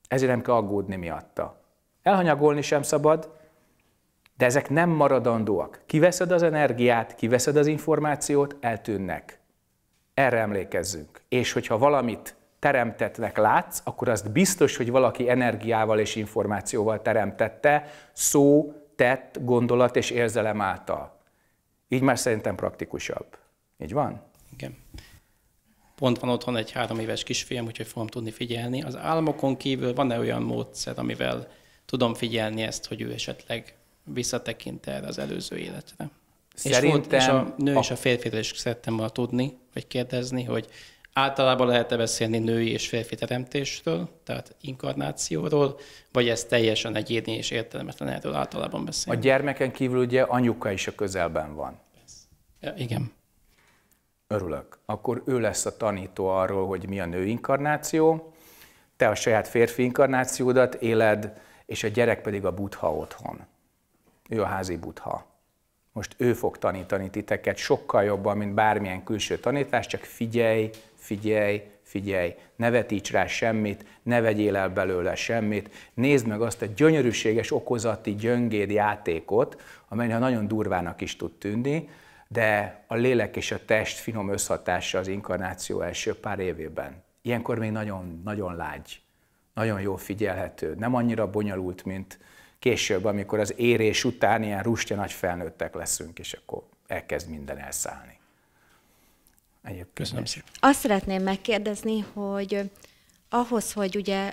Ezért nem kell aggódni miatta. Elhanyagolni sem szabad, de ezek nem maradandóak. Kiveszed az energiát, kiveszed az információt, eltűnnek. Erre emlékezzünk. És hogyha valamit teremtetnek látsz, akkor azt biztos, hogy valaki energiával és információval teremtette, szó, tett, gondolat és érzelem által. Így már szerintem praktikusabb. Így van? Igen. Pont van otthon egy három éves kisfiam, úgyhogy fogom tudni figyelni. Az álmokon kívül van-e olyan módszer, amivel tudom figyelni ezt, hogy ő esetleg visszatekint erre az előző életre? Szerintem... És, volt, és a nő a... és a férfi is szerettem volna tudni, vagy kérdezni, hogy Általában lehet -e beszélni női és férfi teremtésről, tehát inkarnációról, vagy ez teljesen egyéni és értelmetlen erről általában beszélni? A gyermeken kívül ugye anyuka is a közelben van. Ja, igen. Örülök. Akkor ő lesz a tanító arról, hogy mi a nő inkarnáció, te a saját férfi inkarnációdat éled, és a gyerek pedig a butha otthon. Ő a házi butha. Most ő fog tanítani titeket sokkal jobban, mint bármilyen külső tanítás, csak figyelj, figyelj, figyelj, ne vetíts rá semmit, ne vegyél el belőle semmit, nézd meg azt a gyönyörűséges okozati gyöngéd játékot, amely ha nagyon durvának is tud tűnni, de a lélek és a test finom összhatása az inkarnáció első pár évében. Ilyenkor még nagyon, nagyon lágy, nagyon jó figyelhető, nem annyira bonyolult, mint később, amikor az érés után ilyen rustja nagy felnőttek leszünk, és akkor elkezd minden elszállni. Egyébként Köszönöm szépen. Azt szeretném megkérdezni, hogy ahhoz, hogy ugye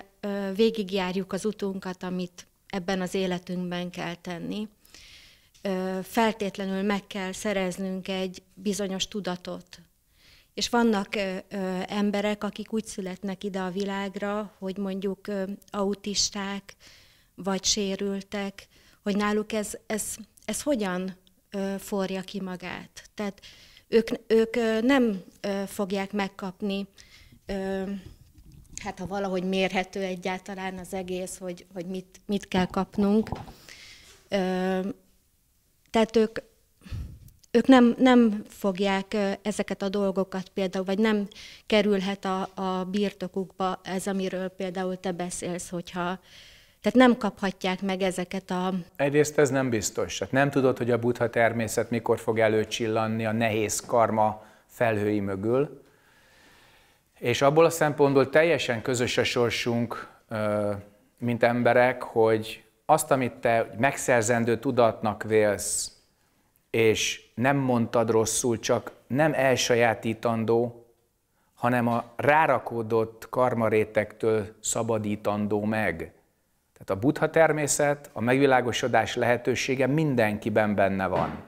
végigjárjuk az utunkat, amit ebben az életünkben kell tenni, feltétlenül meg kell szereznünk egy bizonyos tudatot. És vannak emberek, akik úgy születnek ide a világra, hogy mondjuk autisták, vagy sérültek, hogy náluk ez, ez, ez hogyan forja ki magát. Tehát ők, ők nem fogják megkapni, hát ha valahogy mérhető egyáltalán az egész, hogy, hogy mit, mit kell kapnunk. Tehát ők, ők nem, nem fogják ezeket a dolgokat például, vagy nem kerülhet a, a birtokukba ez, amiről például te beszélsz, hogyha tehát nem kaphatják meg ezeket a... Egyrészt ez nem biztos. Hát nem tudod, hogy a buddha természet mikor fog előcsillanni a nehéz karma felhői mögül. És abból a szempontból teljesen közös a sorsunk, mint emberek, hogy azt, amit te megszerzendő tudatnak vélsz, és nem mondtad rosszul, csak nem elsajátítandó, hanem a rárakódott karmarétektől szabadítandó meg. A buddha természet, a megvilágosodás lehetősége mindenkiben benne van.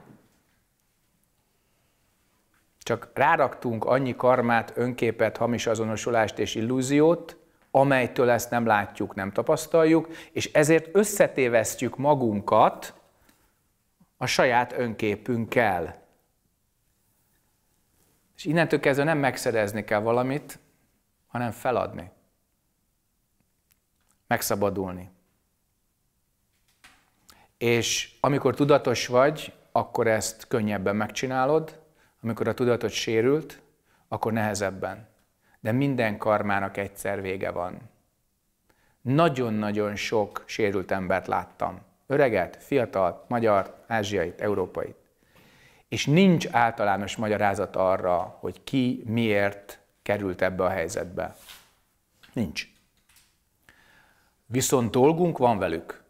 Csak ráraktunk annyi karmát, önképet, hamis azonosulást és illúziót, amelytől ezt nem látjuk, nem tapasztaljuk, és ezért összetévesztjük magunkat a saját önképünkkel. És innentől kezdve nem megszerezni kell valamit, hanem feladni, megszabadulni. És amikor tudatos vagy, akkor ezt könnyebben megcsinálod, amikor a tudatod sérült, akkor nehezebben. De minden karmának egyszer vége van. Nagyon-nagyon sok sérült embert láttam. Öreget, fiatalt, magyar, ázsiait, európait. És nincs általános magyarázat arra, hogy ki miért került ebbe a helyzetbe. Nincs. Viszont dolgunk van velük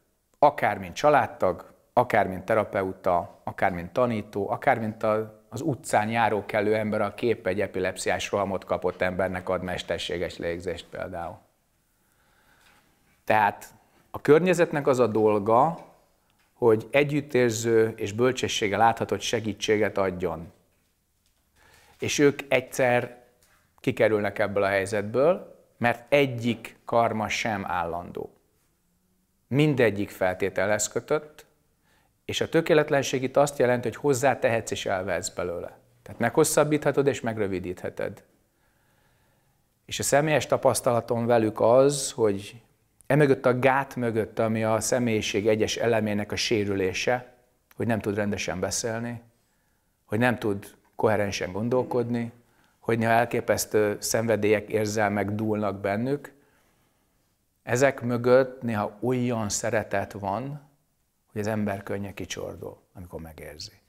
akár mint családtag, akár mint terapeuta, akár mint tanító, akár mint a, az utcán járó kellő ember, a kép egy epilepsziás rohamot kapott embernek ad mesterséges légzést például. Tehát a környezetnek az a dolga, hogy együttérző és bölcsessége láthatott segítséget adjon. És ők egyszer kikerülnek ebből a helyzetből, mert egyik karma sem állandó mindegyik feltételhez kötött, és a tökéletlenség itt azt jelenti, hogy tehetsz és elvehetsz belőle. Tehát meghosszabbíthatod és megrövidítheted. És a személyes tapasztalatom velük az, hogy emögött a gát mögött, ami a személyiség egyes elemének a sérülése, hogy nem tud rendesen beszélni, hogy nem tud koherensen gondolkodni, hogy néha elképesztő szenvedélyek, érzelmek dúlnak bennük, ezek mögött néha olyan szeretet van, hogy az ember könnye kicsordul, amikor megérzi.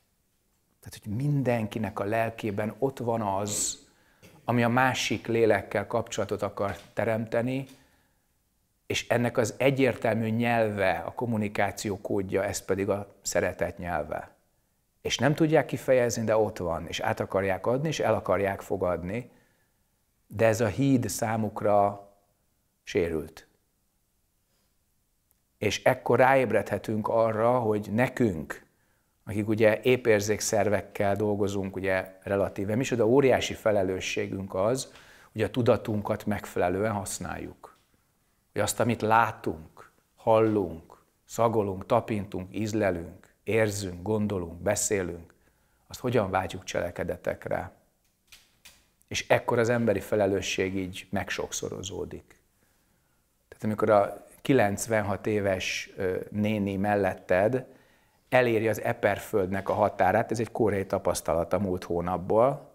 Tehát, hogy mindenkinek a lelkében ott van az, ami a másik lélekkel kapcsolatot akar teremteni, és ennek az egyértelmű nyelve, a kommunikáció kódja, ez pedig a szeretet nyelve. És nem tudják kifejezni, de ott van, és át akarják adni, és el akarják fogadni, de ez a híd számukra sérült. És ekkor ráébredhetünk arra, hogy nekünk, akik ugye épérzékszervekkel dolgozunk, ugye relatíve, oda óriási felelősségünk az, hogy a tudatunkat megfelelően használjuk. Hogy azt, amit látunk, hallunk, szagolunk, tapintunk, ízlelünk, érzünk, gondolunk, beszélünk, azt hogyan váltjuk cselekedetekre. És ekkor az emberi felelősség így megsokszorozódik. Tehát amikor a 96 éves néni melletted eléri az Eperföldnek a határát, ez egy koreai tapasztalat a múlt hónapból,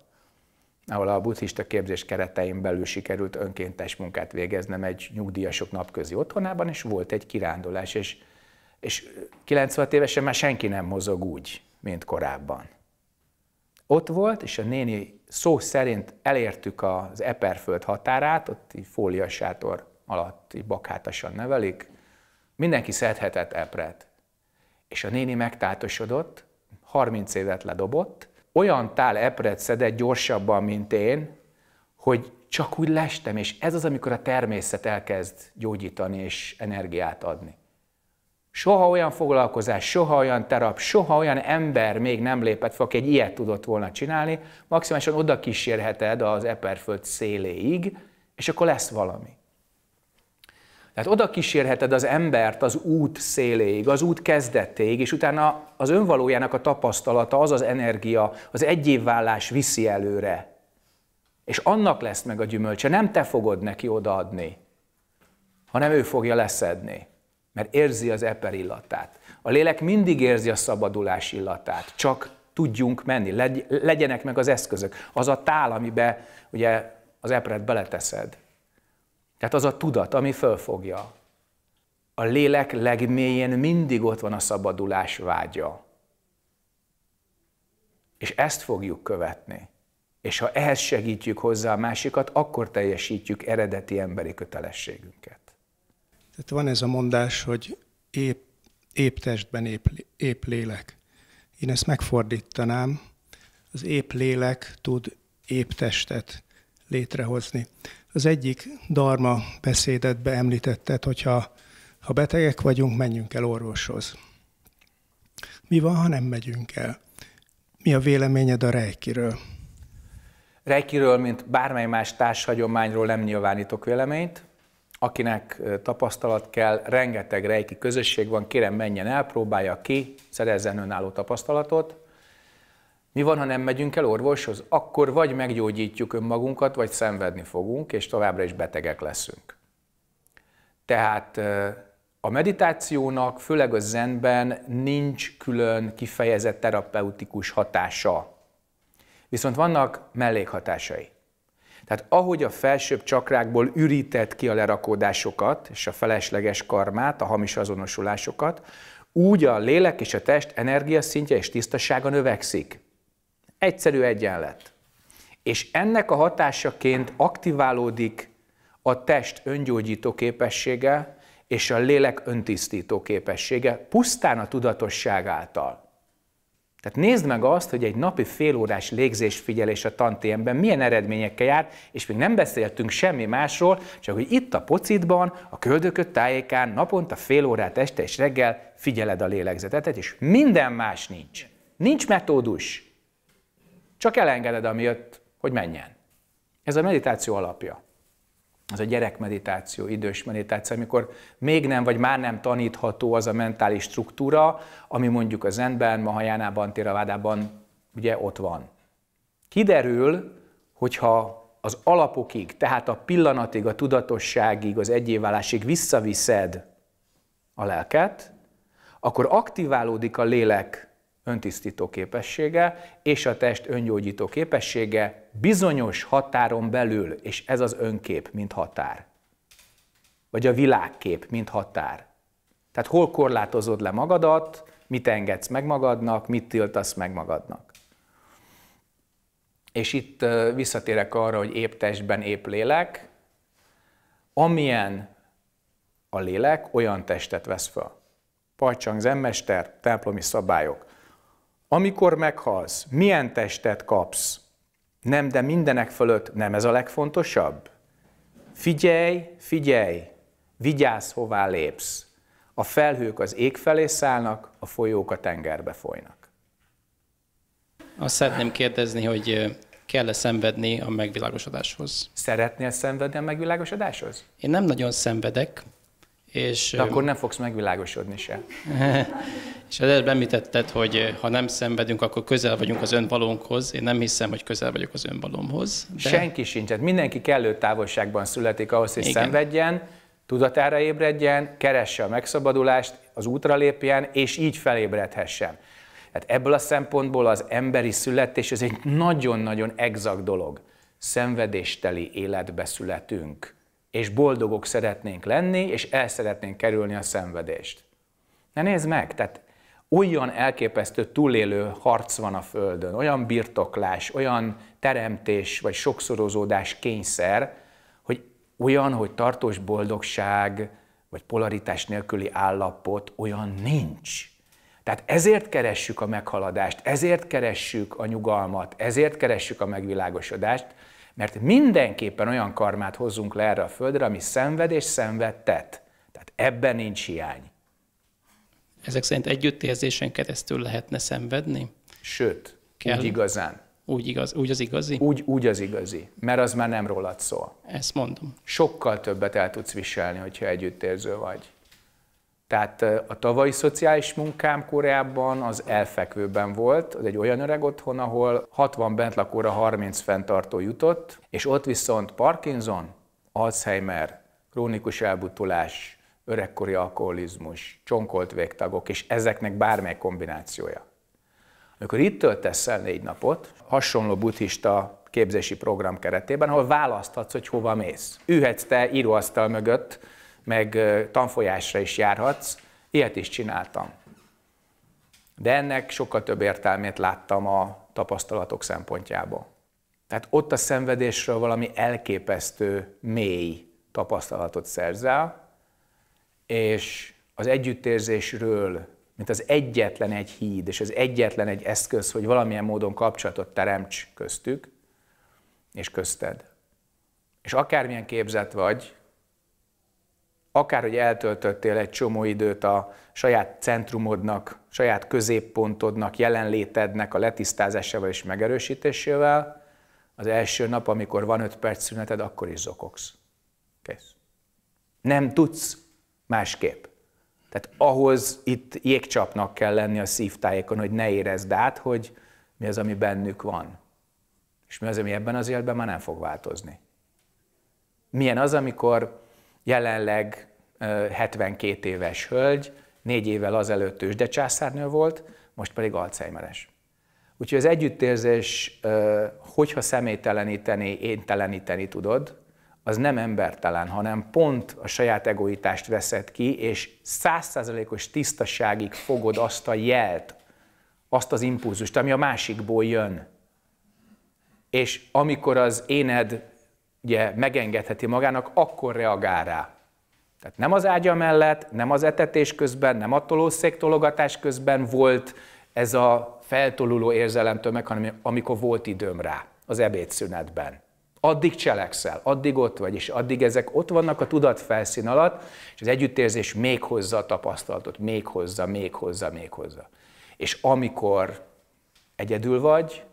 ahol a buddhista képzés keretein belül sikerült önkéntes munkát végeznem egy nyugdíjasok napközi otthonában, és volt egy kirándulás, és, és 96 évesen már senki nem mozog úgy, mint korábban. Ott volt, és a néni szó szerint elértük az Eperföld határát, ott így fóliasátor alatti bakátasan nevelik, mindenki szedhetett epret. És a néni megtátosodott, 30 évet ledobott, olyan tál epret szedett gyorsabban, mint én, hogy csak úgy lestem, és ez az, amikor a természet elkezd gyógyítani és energiát adni. Soha olyan foglalkozás, soha olyan terap, soha olyan ember még nem lépett fel, aki egy ilyet tudott volna csinálni. Maximálisan oda kísérheted az Eperföld széléig, és akkor lesz valami. Tehát oda kísérheted az embert az út széléig, az út kezdetéig, és utána az önvalójának a tapasztalata, az az energia, az egyévvállás viszi előre. És annak lesz meg a gyümölcse, nem te fogod neki odaadni, hanem ő fogja leszedni, mert érzi az eper illatát. A lélek mindig érzi a szabadulás illatát, csak tudjunk menni, legyenek meg az eszközök, az a tál, amibe ugye az epret beleteszed. Tehát az a tudat, ami fölfogja. A lélek legmélyén mindig ott van a szabadulás vágya. És ezt fogjuk követni. És ha ehhez segítjük hozzá a másikat, akkor teljesítjük eredeti emberi kötelességünket. Tehát van ez a mondás, hogy épp, épp testben épp, épp lélek. Én ezt megfordítanám, az épp lélek tud épp testet létrehozni. Az egyik darma beszédetbe említetted, hogyha ha betegek vagyunk, menjünk el orvoshoz. Mi van, ha nem megyünk el? Mi a véleményed a rejkiről? Rejkiről, mint bármely más társhagyományról nem nyilvánítok véleményt. Akinek tapasztalat kell, rengeteg rejki közösség van, kérem menjen el, próbálja ki, szerezzen önálló tapasztalatot. Mi van, ha nem megyünk el orvoshoz? Akkor vagy meggyógyítjuk önmagunkat, vagy szenvedni fogunk, és továbbra is betegek leszünk. Tehát a meditációnak, főleg a zenben nincs külön kifejezett terapeutikus hatása. Viszont vannak mellékhatásai. Tehát ahogy a felsőbb csakrákból ürített ki a lerakódásokat és a felesleges karmát, a hamis azonosulásokat, úgy a lélek és a test energiaszintje és tisztasága növekszik. Egyszerű egyenlet. És ennek a hatásaként aktiválódik a test öngyógyító képessége és a lélek öntisztító képessége pusztán a tudatosság által. Tehát nézd meg azt, hogy egy napi félórás légzésfigyelés a tantémben milyen eredményekkel jár, és még nem beszéltünk semmi másról, csak hogy itt a pocitban, a köldököt tájékán naponta fél órát este és reggel figyeled a lélegzetet, és minden más nincs. Nincs metódus. Csak elengeded, ami jött, hogy menjen. Ez a meditáció alapja. Ez a gyerekmeditáció, idős meditáció, amikor még nem vagy már nem tanítható az a mentális struktúra, ami mondjuk a zenben, mahajánában, téravádában ugye ott van. Kiderül, hogyha az alapokig, tehát a pillanatig, a tudatosságig, az egyéválásig visszaviszed a lelket, akkor aktiválódik a lélek öntisztító képessége és a test öngyógyító képessége bizonyos határon belül, és ez az önkép, mint határ. Vagy a világkép, mint határ. Tehát hol korlátozod le magadat, mit engedsz meg magadnak, mit tiltasz meg magadnak. És itt visszatérek arra, hogy épp testben épp lélek, amilyen a lélek, olyan testet vesz fel. Pajcsang zenmester, templomi szabályok. Amikor meghalsz, milyen testet kapsz? Nem, de mindenek fölött nem ez a legfontosabb? Figyelj, figyelj, vigyázz, hová lépsz. A felhők az ég felé szállnak, a folyók a tengerbe folynak. Azt szeretném kérdezni, hogy kell-e szenvedni a megvilágosodáshoz? Szeretnél szenvedni a megvilágosodáshoz? Én nem nagyon szenvedek, és, De akkor nem fogsz megvilágosodni se. és az előbb említetted, hogy ha nem szenvedünk, akkor közel vagyunk az önvalónkhoz. Én nem hiszem, hogy közel vagyok az önvalomhoz. De... Senki sincs. Hát mindenki kellő távolságban születik ahhoz, hogy Igen. szenvedjen, tudatára ébredjen, keresse a megszabadulást, az útra lépjen, és így felébredhessen. Hát ebből a szempontból az emberi születés, ez egy nagyon-nagyon exakt dolog. Szenvedésteli életbe születünk és boldogok szeretnénk lenni, és el szeretnénk kerülni a szenvedést. Na nézd meg, tehát olyan elképesztő túlélő harc van a Földön, olyan birtoklás, olyan teremtés vagy sokszorozódás kényszer, hogy olyan, hogy tartós boldogság vagy polaritás nélküli állapot, olyan nincs. Tehát ezért keressük a meghaladást, ezért keressük a nyugalmat, ezért keressük a megvilágosodást, mert mindenképpen olyan karmát hozzunk le erre a földre, ami szenved és szenvedtet. Tehát ebben nincs hiány. Ezek szerint együttérzésen keresztül lehetne szenvedni? Sőt, Kell. úgy igazán. Úgy, igaz, úgy az igazi? Úgy, úgy az igazi, mert az már nem rólad szól. Ezt mondom. Sokkal többet el tudsz viselni, hogyha együttérző vagy. Tehát a tavalyi szociális munkám Koreában az elfekvőben volt, az egy olyan öreg otthon, ahol 60 bentlakóra 30 fenntartó jutott, és ott viszont Parkinson, Alzheimer, krónikus elbutulás, öregkori alkoholizmus, csonkolt végtagok, és ezeknek bármely kombinációja. Amikor itt töltesz el négy napot, hasonló buddhista képzési program keretében, ahol választhatsz, hogy hova mész. Ühetsz te íróasztal mögött, meg tanfolyásra is járhatsz. Ilyet is csináltam. De ennek sokkal több értelmét láttam a tapasztalatok szempontjából. Tehát ott a szenvedésről valami elképesztő, mély tapasztalatot szerzel, és az együttérzésről, mint az egyetlen egy híd, és az egyetlen egy eszköz, hogy valamilyen módon kapcsolatot teremts köztük, és közted. És akármilyen képzett vagy, akárhogy eltöltöttél egy csomó időt a saját centrumodnak, saját középpontodnak, jelenlétednek a letisztázásával és megerősítésével, az első nap, amikor van öt perc szüneted, akkor is zokogsz. Kész. Nem tudsz másképp. Tehát ahhoz itt jégcsapnak kell lenni a szívtájékon, hogy ne érezd át, hogy mi az, ami bennük van. És mi az, ami ebben az életben már nem fog változni. Milyen az, amikor jelenleg 72 éves hölgy, négy évvel azelőtt császárnő volt, most pedig alzheimeres. Úgyhogy az együttérzés, hogyha személyteleníteni, énteleníteni tudod, az nem embertelen, hanem pont a saját egoitást veszed ki, és százszázalékos tisztaságig fogod azt a jelt, azt az impulzust, ami a másikból jön. És amikor az éned ugye megengedheti magának, akkor reagál rá. Tehát nem az ágya mellett, nem az etetés közben, nem a tolószék tologatás közben volt ez a feltoluló érzelemtömeg, hanem amikor volt időm rá, az ebédszünetben. Addig cselekszel, addig ott vagy, és addig ezek ott vannak a tudat felszín alatt, és az együttérzés még hozza a tapasztalatot, még hozza, még hozza, még hozza. És amikor egyedül vagy,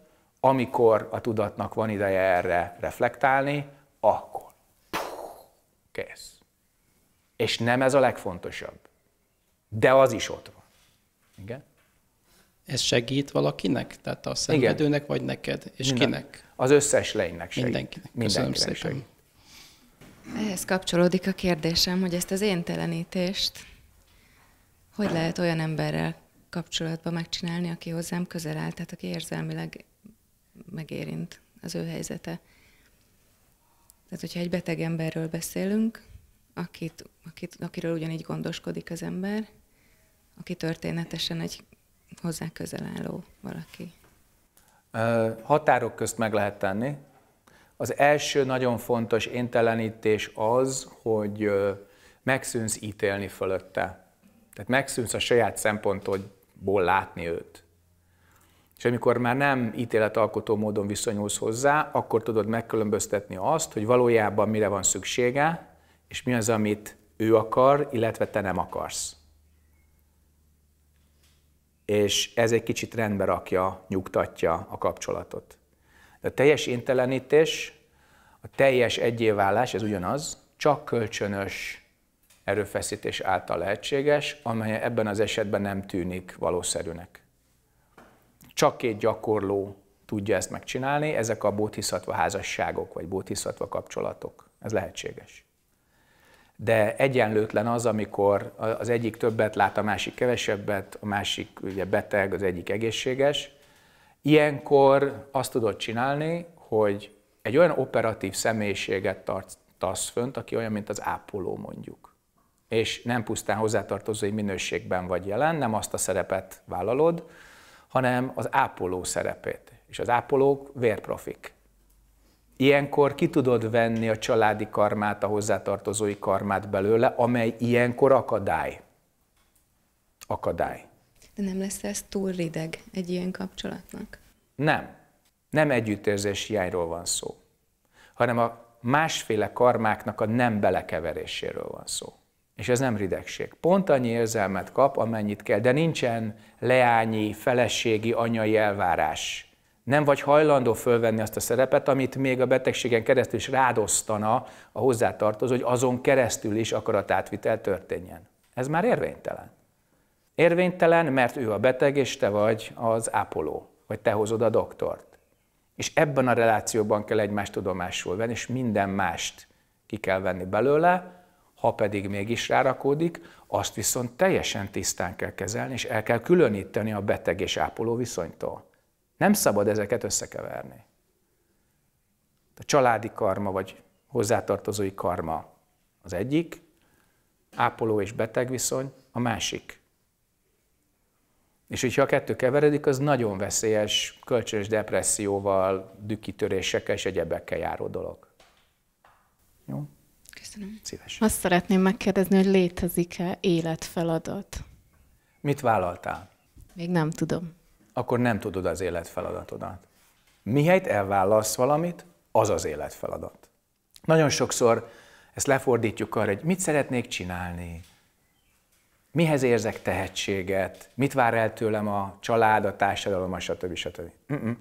amikor a tudatnak van ideje erre reflektálni, akkor puh, kész. És nem ez a legfontosabb. De az is ott van. Igen? Ez segít valakinek? Tehát a szenvedőnek, vagy neked? És Minden. kinek? Az összes lénynek segít. Mindenkinek. Mindenkinek Köszönöm segít. Szépen. Ehhez kapcsolódik a kérdésem, hogy ezt az éntelenítést hogy lehet olyan emberrel kapcsolatban megcsinálni, aki hozzám közel áll, tehát aki érzelmileg megérint az ő helyzete. Tehát, hogyha egy beteg emberről beszélünk, akit, akit, akiről ugyanígy gondoskodik az ember, aki történetesen egy hozzá közel álló valaki. Határok közt meg lehet tenni. Az első nagyon fontos éntelenítés az, hogy megszűnsz ítélni fölötte. Tehát megszűnsz a saját szempontodból látni őt. És amikor már nem ítéletalkotó módon viszonyulsz hozzá, akkor tudod megkülönböztetni azt, hogy valójában mire van szüksége, és mi az, amit ő akar, illetve te nem akarsz. És ez egy kicsit rendbe rakja, nyugtatja a kapcsolatot. De a teljes intelenítés, a teljes egyéválás, ez ugyanaz, csak kölcsönös erőfeszítés által lehetséges, amely ebben az esetben nem tűnik valószerűnek. Csak két gyakorló tudja ezt megcsinálni, ezek a bódhiszatva házasságok, vagy bódhiszatva kapcsolatok. Ez lehetséges de egyenlőtlen az, amikor az egyik többet lát, a másik kevesebbet, a másik ugye beteg, az egyik egészséges. Ilyenkor azt tudod csinálni, hogy egy olyan operatív személyiséget tartasz fönt, aki olyan, mint az ápoló mondjuk. És nem pusztán hozzátartozói minőségben vagy jelen, nem azt a szerepet vállalod, hanem az ápoló szerepét. És az ápolók vérprofik. Ilyenkor ki tudod venni a családi karmát, a hozzátartozói karmát belőle, amely ilyenkor akadály. Akadály. De nem lesz ez túl rideg egy ilyen kapcsolatnak? Nem. Nem együttérzés hiányról van szó, hanem a másféle karmáknak a nem belekeveréséről van szó. És ez nem ridegség. Pont annyi érzelmet kap, amennyit kell, de nincsen leányi, feleségi, anyai elvárás nem vagy hajlandó fölvenni azt a szerepet, amit még a betegségen keresztül is rádoztana a hozzátartozó, hogy azon keresztül is akaratátvitel történjen. Ez már érvénytelen. Érvénytelen, mert ő a beteg, és te vagy az ápoló, vagy te hozod a doktort. És ebben a relációban kell egymást tudomásul venni, és minden mást ki kell venni belőle, ha pedig mégis rárakódik, azt viszont teljesen tisztán kell kezelni, és el kell különíteni a beteg és ápoló viszonytól. Nem szabad ezeket összekeverni. A családi karma, vagy hozzátartozói karma az egyik, ápoló és beteg viszony a másik. És hogyha a kettő keveredik, az nagyon veszélyes, kölcsönös depresszióval, dükkitörésekkel és egyebekkel járó dolog. Jó? Köszönöm. Szíves. Azt szeretném megkérdezni, hogy létezik-e életfeladat? Mit vállaltál? Még nem tudom akkor nem tudod az életfeladatodat. Mihelyt elválasz valamit, az az életfeladat. Nagyon sokszor ezt lefordítjuk arra, hogy mit szeretnék csinálni, mihez érzek tehetséget, mit vár el tőlem a család, a társadalom, a stb. stb. Mm-mm.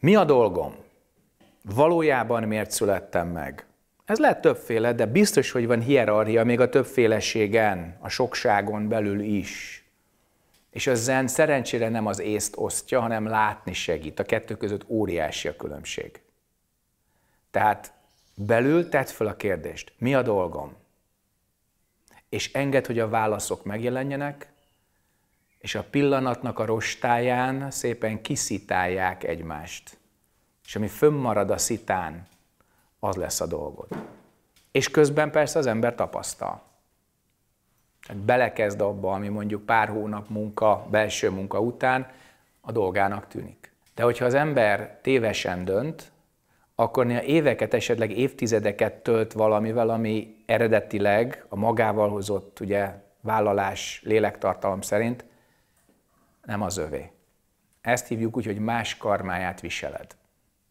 Mi a dolgom? Valójában miért születtem meg? Ez lehet többféle, de biztos, hogy van hierarchia még a többféleségen, a sokságon belül is. És a zen szerencsére nem az észt osztja, hanem látni segít. A kettő között óriási a különbség. Tehát belül tedd fel a kérdést, mi a dolgom? És enged, hogy a válaszok megjelenjenek, és a pillanatnak a rostáján szépen kiszitálják egymást. És ami fönnmarad a szitán, az lesz a dolgod. És közben persze az ember tapasztal. Tehát belekezd abba, ami mondjuk pár hónap munka, belső munka után a dolgának tűnik. De hogyha az ember tévesen dönt, akkor néha éveket, esetleg évtizedeket tölt valamivel, ami eredetileg a magával hozott ugye, vállalás lélektartalom szerint nem az övé. Ezt hívjuk úgy, hogy más karmáját viseled.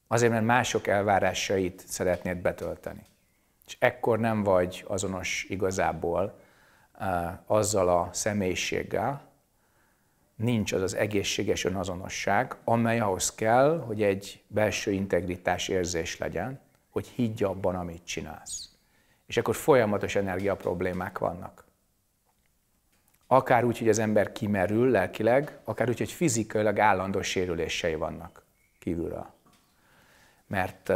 Azért, mert mások elvárásait szeretnéd betölteni. És ekkor nem vagy azonos igazából azzal a személyiséggel, nincs az az egészséges önazonosság, amely ahhoz kell, hogy egy belső integritás érzés legyen, hogy higgy abban, amit csinálsz. És akkor folyamatos energia problémák vannak. Akár úgy, hogy az ember kimerül lelkileg, akár úgy, hogy fizikailag állandó sérülései vannak kívülről. Mert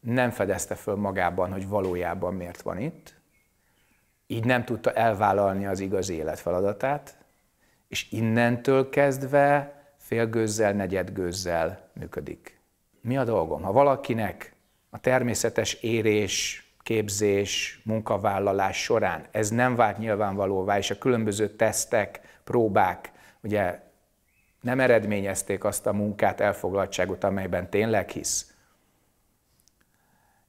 nem fedezte föl magában, hogy valójában miért van itt, így nem tudta elvállalni az igazi élet feladatát, és innentől kezdve félgőzzel, negyedgőzzel működik. Mi a dolgom? Ha valakinek a természetes érés, képzés, munkavállalás során ez nem vált nyilvánvalóvá, és a különböző tesztek, próbák ugye nem eredményezték azt a munkát, elfoglaltságot, amelyben tényleg hisz.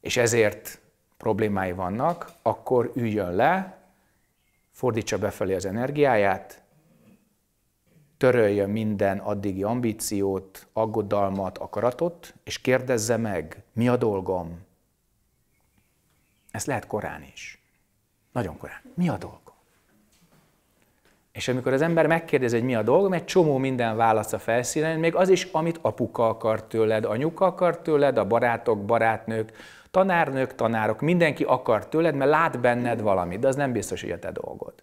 És ezért problémái vannak, akkor üljön le, fordítsa befelé az energiáját, törölje minden addigi ambíciót, aggodalmat, akaratot, és kérdezze meg, mi a dolgom. Ezt lehet korán is. Nagyon korán. Mi a dolgom? És amikor az ember megkérdezi, hogy mi a dolgom, egy csomó minden válasz a felszínen, még az is, amit apuka akar tőled, anyuka akar tőled, a barátok, barátnők, Tanárnők, tanárok, mindenki akar tőled, mert lát benned valamit, de az nem biztos, hogy a te dolgod.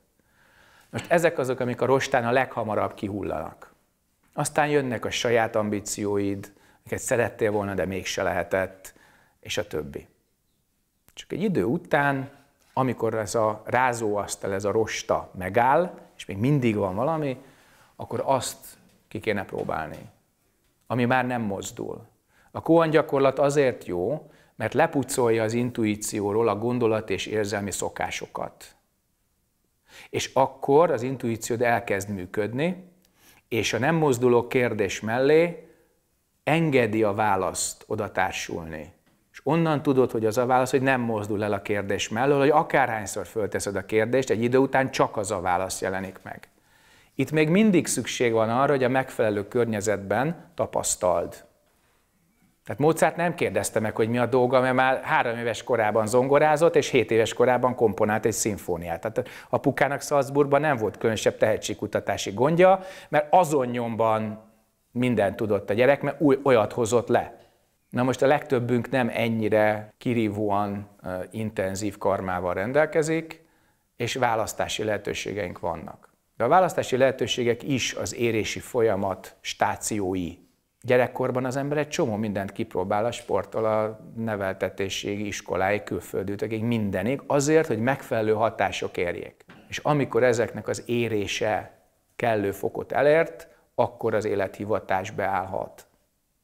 Most ezek azok, amik a rostán a leghamarabb kihullanak. Aztán jönnek a saját ambícióid, amiket szerettél volna, de mégse lehetett, és a többi. Csak egy idő után, amikor ez a rázóasztal, ez a rosta megáll, és még mindig van valami, akkor azt ki kéne próbálni, ami már nem mozdul. A kohan gyakorlat azért jó, mert lepucolja az intuícióról a gondolat és érzelmi szokásokat. És akkor az intuíciód elkezd működni, és a nem mozduló kérdés mellé engedi a választ oda társulni. És onnan tudod, hogy az a válasz, hogy nem mozdul el a kérdés mellől, hogy akárhányszor fölteszed a kérdést, egy idő után csak az a válasz jelenik meg. Itt még mindig szükség van arra, hogy a megfelelő környezetben tapasztald. Tehát Mozart nem kérdezte meg, hogy mi a dolga, mert már három éves korában zongorázott, és hét éves korában komponált egy szimfóniát. Tehát apukának Salzburgban nem volt különösebb tehetségkutatási gondja, mert azon nyomban mindent tudott a gyerek, mert új, olyat hozott le. Na most a legtöbbünk nem ennyire kirívóan uh, intenzív karmával rendelkezik, és választási lehetőségeink vannak. De a választási lehetőségek is az érési folyamat stációi gyerekkorban az ember egy csomó mindent kipróbál a sporttól a neveltetésig, iskoláig, külföldűtökig, mindenig, azért, hogy megfelelő hatások érjék. És amikor ezeknek az érése kellő fokot elért, akkor az élethivatás beállhat.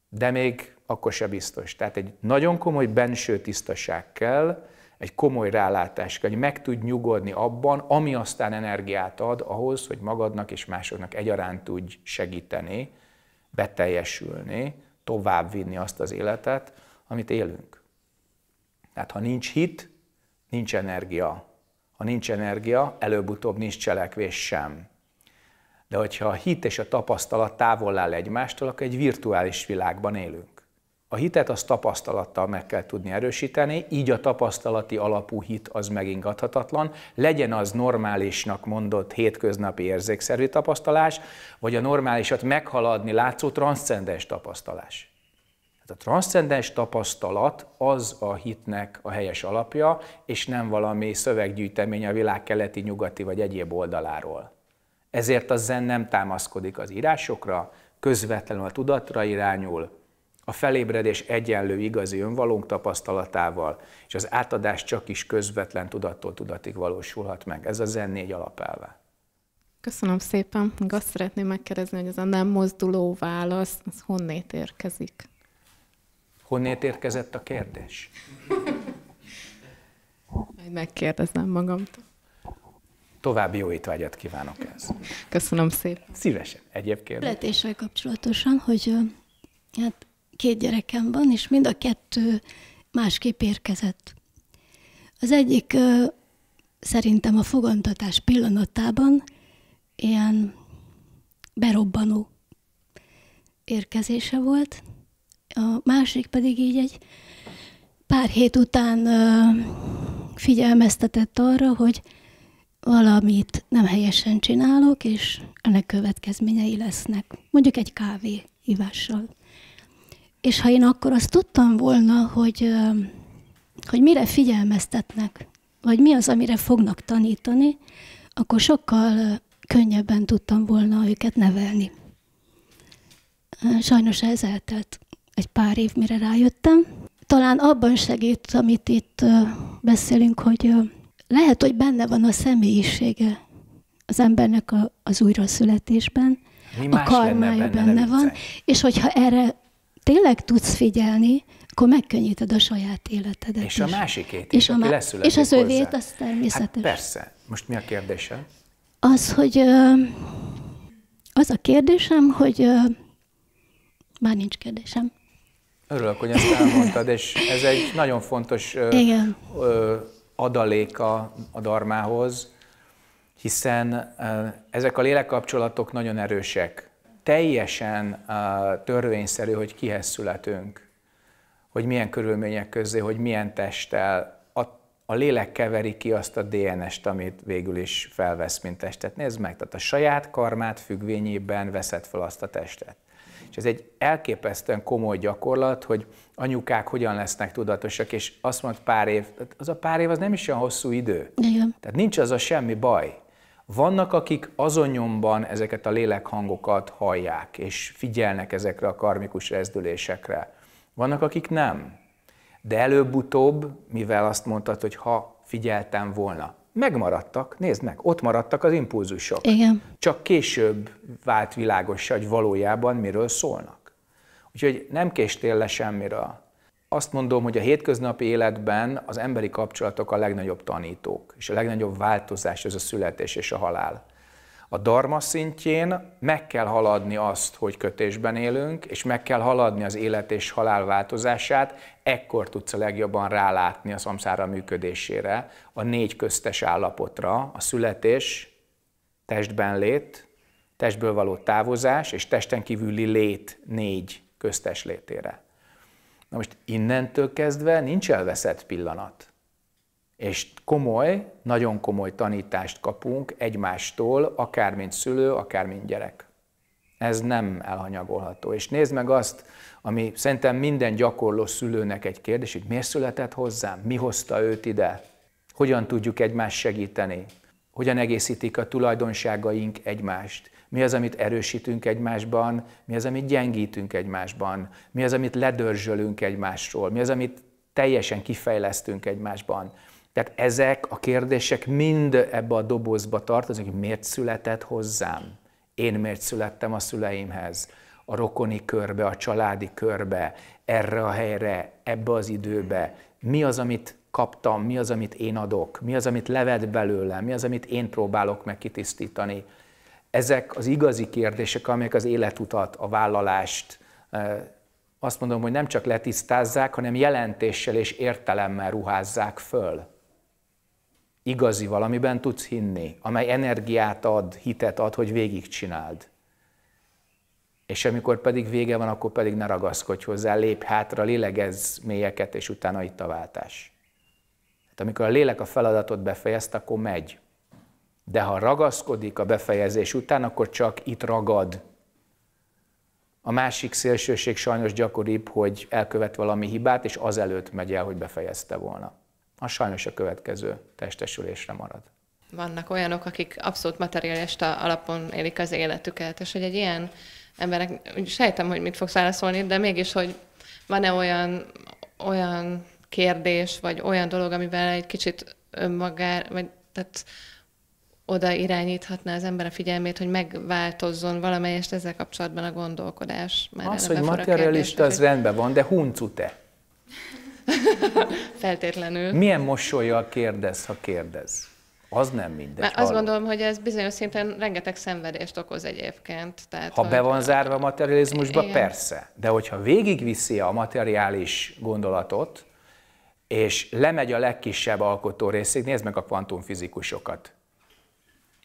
De még akkor se biztos. Tehát egy nagyon komoly benső tisztaság kell, egy komoly rálátás kell, hogy meg tud nyugodni abban, ami aztán energiát ad ahhoz, hogy magadnak és másoknak egyaránt tudj segíteni, beteljesülni, továbbvinni azt az életet, amit élünk. Tehát ha nincs hit, nincs energia. Ha nincs energia, előbb-utóbb nincs cselekvés sem. De hogyha a hit és a tapasztalat távol áll egymástól, akkor egy virtuális világban élünk. A hitet az tapasztalattal meg kell tudni erősíteni, így a tapasztalati alapú hit az megingathatatlan, legyen az normálisnak mondott hétköznapi érzékszerű tapasztalás, vagy a normálisat meghaladni látszó transzcendens tapasztalás. Hát a transzcendens tapasztalat az a hitnek a helyes alapja, és nem valami szöveggyűjtemény a világ keleti, nyugati vagy egyéb oldaláról. Ezért a zen nem támaszkodik az írásokra, közvetlenül a tudatra irányul, a felébredés egyenlő igazi önvalónk tapasztalatával, és az átadás csak is közvetlen tudattól tudatig valósulhat meg. Ez a zen négy alapelve. Köszönöm szépen. Még azt szeretném megkérdezni, hogy ez a nem mozduló válasz, az honnét érkezik? Honnét érkezett a kérdés? Majd megkérdezem magamtól. További jó étvágyat kívánok ez. Köszönöm szépen. Szívesen. Egyéb kérdés. Letéssel kapcsolatosan, hogy hát két gyerekem van, és mind a kettő másképp érkezett. Az egyik szerintem a fogantatás pillanatában ilyen berobbanó érkezése volt, a másik pedig így egy pár hét után figyelmeztetett arra, hogy valamit nem helyesen csinálok, és ennek következményei lesznek. Mondjuk egy kávé hívással. És ha én akkor azt tudtam volna, hogy, hogy mire figyelmeztetnek, vagy mi az, amire fognak tanítani, akkor sokkal könnyebben tudtam volna őket nevelni. Sajnos ez eltelt egy pár év, mire rájöttem. Talán abban segít, amit itt beszélünk, hogy lehet, hogy benne van a személyisége az embernek a, az újraszületésben, mi a karmája benne, benne van, és hogyha erre tényleg tudsz figyelni, akkor megkönnyíted a saját életedet És is. a másikét is, és a aki És az övét, az természetes. Hát persze. Most mi a kérdése? Az, hogy az a kérdésem, hogy már nincs kérdésem. Örülök, hogy ezt elmondtad, és ez egy nagyon fontos Igen. adaléka a darmához, hiszen ezek a lélekkapcsolatok nagyon erősek teljesen törvényszerű, hogy kihez születünk, hogy milyen körülmények közé, hogy milyen testtel. A, a lélek keveri ki azt a DNS-t, amit végül is felvesz, mint testet. Nézd meg, tehát a saját karmát függvényében veszed fel azt a testet. És ez egy elképesztően komoly gyakorlat, hogy anyukák hogyan lesznek tudatosak, és azt mond pár év, az a pár év az nem is olyan hosszú idő. Igen. Tehát nincs az a semmi baj. Vannak, akik azonnyomban ezeket a lélekhangokat hallják, és figyelnek ezekre a karmikus rezdülésekre. Vannak, akik nem. De előbb-utóbb, mivel azt mondtad, hogy ha figyeltem volna, megmaradtak, nézd meg, ott maradtak az impulzusok. Igen. Csak később vált világos, hogy valójában miről szólnak. Úgyhogy nem késtél le semmiről azt mondom, hogy a hétköznapi életben az emberi kapcsolatok a legnagyobb tanítók, és a legnagyobb változás az a születés és a halál. A darma szintjén meg kell haladni azt, hogy kötésben élünk, és meg kell haladni az élet és halál változását, ekkor tudsz a legjobban rálátni a szamszára működésére, a négy köztes állapotra, a születés, testben lét, testből való távozás és testen kívüli lét négy köztes létére. Na most innentől kezdve nincs elveszett pillanat. És komoly, nagyon komoly tanítást kapunk egymástól, akár mint szülő, akár mint gyerek. Ez nem elhanyagolható. És nézd meg azt, ami szerintem minden gyakorló szülőnek egy kérdés, hogy miért született hozzám, mi hozta őt ide, hogyan tudjuk egymást segíteni, hogyan egészítik a tulajdonságaink egymást, mi az, amit erősítünk egymásban, mi az, amit gyengítünk egymásban, mi az, amit ledörzsölünk egymásról, mi az, amit teljesen kifejlesztünk egymásban. Tehát ezek a kérdések mind ebbe a dobozba tartoznak, hogy miért született hozzám? Én miért születtem a szüleimhez? A rokoni körbe, a családi körbe, erre a helyre, ebbe az időbe. Mi az, amit kaptam, mi az, amit én adok, mi az, amit leved belőlem, mi az, amit én próbálok meg kitisztítani ezek az igazi kérdések, amelyek az életutat, a vállalást, azt mondom, hogy nem csak letisztázzák, hanem jelentéssel és értelemmel ruházzák föl. Igazi valamiben tudsz hinni, amely energiát ad, hitet ad, hogy végigcsináld. És amikor pedig vége van, akkor pedig ne ragaszkodj hozzá, lép hátra, lélegezz mélyeket, és utána itt a váltás. Hát amikor a lélek a feladatot befejezte, akkor megy. De ha ragaszkodik a befejezés után, akkor csak itt ragad. A másik szélsőség sajnos gyakoribb, hogy elkövet valami hibát, és azelőtt megy el, hogy befejezte volna. A sajnos a következő testesülésre marad. Vannak olyanok, akik abszolút materialista alapon élik az életüket, és hogy egy ilyen emberek, sejtem, hogy mit fogsz válaszolni, de mégis, hogy van-e olyan, olyan kérdés, vagy olyan dolog, amivel egy kicsit önmagár, vagy tehát oda irányíthatná az ember a figyelmét, hogy megváltozzon valamelyest ezzel kapcsolatban a gondolkodás. Már az, hogy materialista, az hogy... rendben van, de huncute. Feltétlenül. Milyen mosolyjal kérdez, ha kérdez? Az nem mindegy. Mert azt gondolom, hogy ez bizonyos szinten rengeteg szenvedést okoz egyébként. Tehát, ha be van zárva a materializmusba, igen. persze. De hogyha végigviszi a materiális gondolatot, és lemegy a legkisebb alkotó részig, nézd meg a kvantumfizikusokat.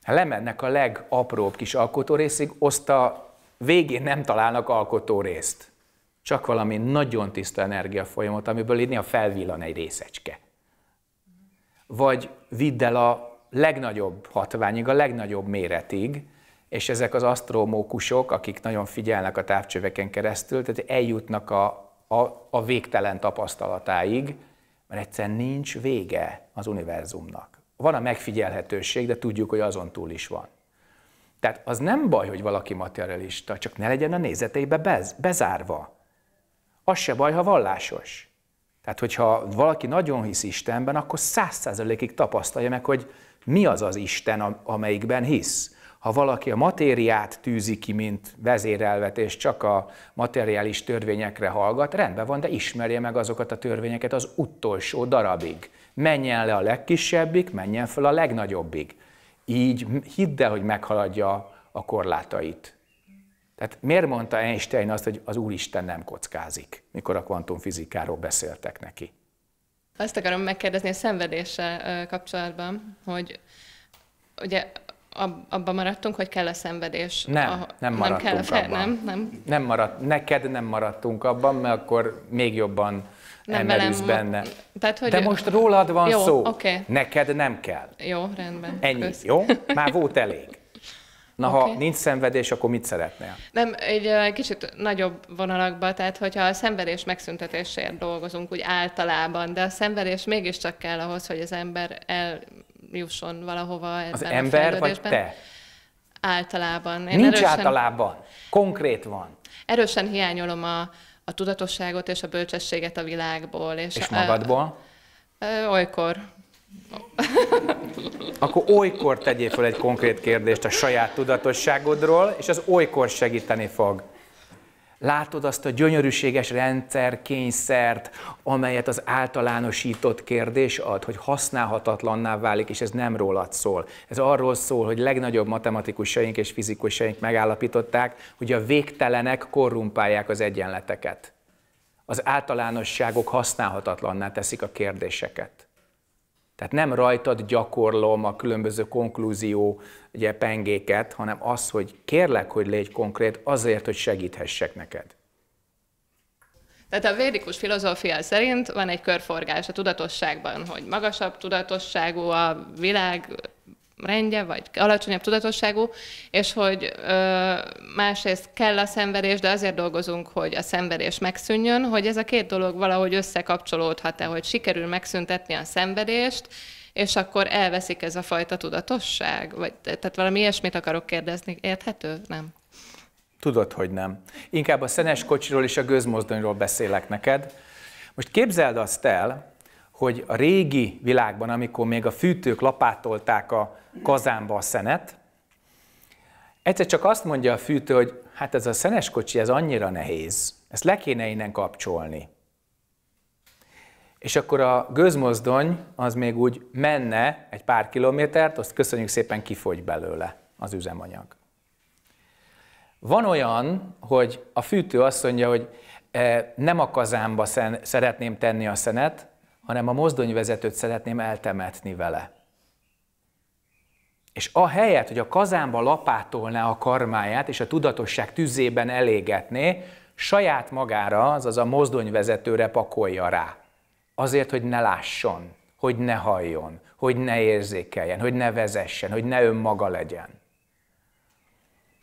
Hát lemennek a legapróbb kis alkotórészig, azt a végén nem találnak alkotórészt. Csak valami nagyon tiszta energiafolyamat, amiből így a felvillan egy részecske. Vagy vidd el a legnagyobb hatványig, a legnagyobb méretig, és ezek az asztrómókusok, akik nagyon figyelnek a távcsöveken keresztül, tehát eljutnak a, a, a végtelen tapasztalatáig, mert egyszerűen nincs vége az univerzumnak van a megfigyelhetőség, de tudjuk, hogy azon túl is van. Tehát az nem baj, hogy valaki materialista, csak ne legyen a nézeteibe bez, bezárva. Az se baj, ha vallásos. Tehát, hogyha valaki nagyon hisz Istenben, akkor száz százalékig tapasztalja meg, hogy mi az az Isten, amelyikben hisz. Ha valaki a matériát tűzi ki, mint vezérelvet, és csak a materiális törvényekre hallgat, rendben van, de ismerje meg azokat a törvényeket az utolsó darabig. Menjen le a legkisebbik, menjen fel a legnagyobbig. Így hidd el, hogy meghaladja a korlátait. Tehát miért mondta Einstein azt, hogy az Úristen nem kockázik, mikor a kvantumfizikáról beszéltek neki? Azt akarom megkérdezni a szenvedéssel kapcsolatban, hogy ugye abban maradtunk, hogy kell a szenvedés. Nem, a, nem maradtunk nem kell a fel, abban. Nem, nem. nem maradt, neked nem maradtunk abban, mert akkor még jobban nem velem, benne. Tehát, hogy De most rólad van jó, szó. Okay. Neked nem kell. Jó, rendben. Ennyi, Kösz. jó? Már volt elég. Na, okay. ha nincs szenvedés, akkor mit szeretnél? Nem, egy kicsit nagyobb vonalakban, tehát hogyha a szenvedés megszüntetésért dolgozunk úgy általában, de a szenvedés mégiscsak kell ahhoz, hogy az ember eljusson valahova ebben Az ember a vagy te? Általában. Én Nincs erősen, általában, konkrét van. Erősen hiányolom a, a tudatosságot és a bölcsességet a világból. És, és magadból? Ö, ö, olykor. Akkor olykor tegyél fel egy konkrét kérdést a saját tudatosságodról, és az olykor segíteni fog. Látod azt a gyönyörűséges rendszerkényszert, amelyet az általánosított kérdés ad, hogy használhatatlanná válik, és ez nem rólad szól. Ez arról szól, hogy legnagyobb matematikusaink és fizikusaink megállapították, hogy a végtelenek korrumpálják az egyenleteket. Az általánosságok használhatatlanná teszik a kérdéseket. Tehát nem rajtad gyakorlom a különböző konklúzió ugye, pengéket, hanem az, hogy kérlek, hogy légy konkrét azért, hogy segíthessek neked. Tehát a védikus filozófia szerint van egy körforgás a tudatosságban, hogy magasabb tudatosságú a világ, rendje, vagy alacsonyabb tudatosságú, és hogy ö, másrészt kell a szenvedés, de azért dolgozunk, hogy a szenvedés megszűnjön, hogy ez a két dolog valahogy összekapcsolódhat-e, hogy sikerül megszüntetni a szenvedést, és akkor elveszik ez a fajta tudatosság? Vagy, tehát valami ilyesmit akarok kérdezni, érthető? Nem. Tudod, hogy nem. Inkább a szenes kocsiról és a gőzmozdonyról beszélek neked. Most képzeld azt el, hogy a régi világban, amikor még a fűtők lapátolták a kazánba a szenet, egyszer csak azt mondja a fűtő, hogy hát ez a szenes kocsi, ez annyira nehéz, ezt le kéne innen kapcsolni. És akkor a gőzmozdony az még úgy menne egy pár kilométert, azt köszönjük szépen kifogy belőle az üzemanyag. Van olyan, hogy a fűtő azt mondja, hogy eh, nem a kazámba szeretném tenni a szenet, hanem a mozdonyvezetőt szeretném eltemetni vele. És a helyet, hogy a kazánba lapátolná a karmáját, és a tudatosság tüzében elégetné, saját magára, azaz a mozdonyvezetőre pakolja rá. Azért, hogy ne lásson, hogy ne halljon, hogy ne érzékeljen, hogy ne vezessen, hogy ne önmaga legyen.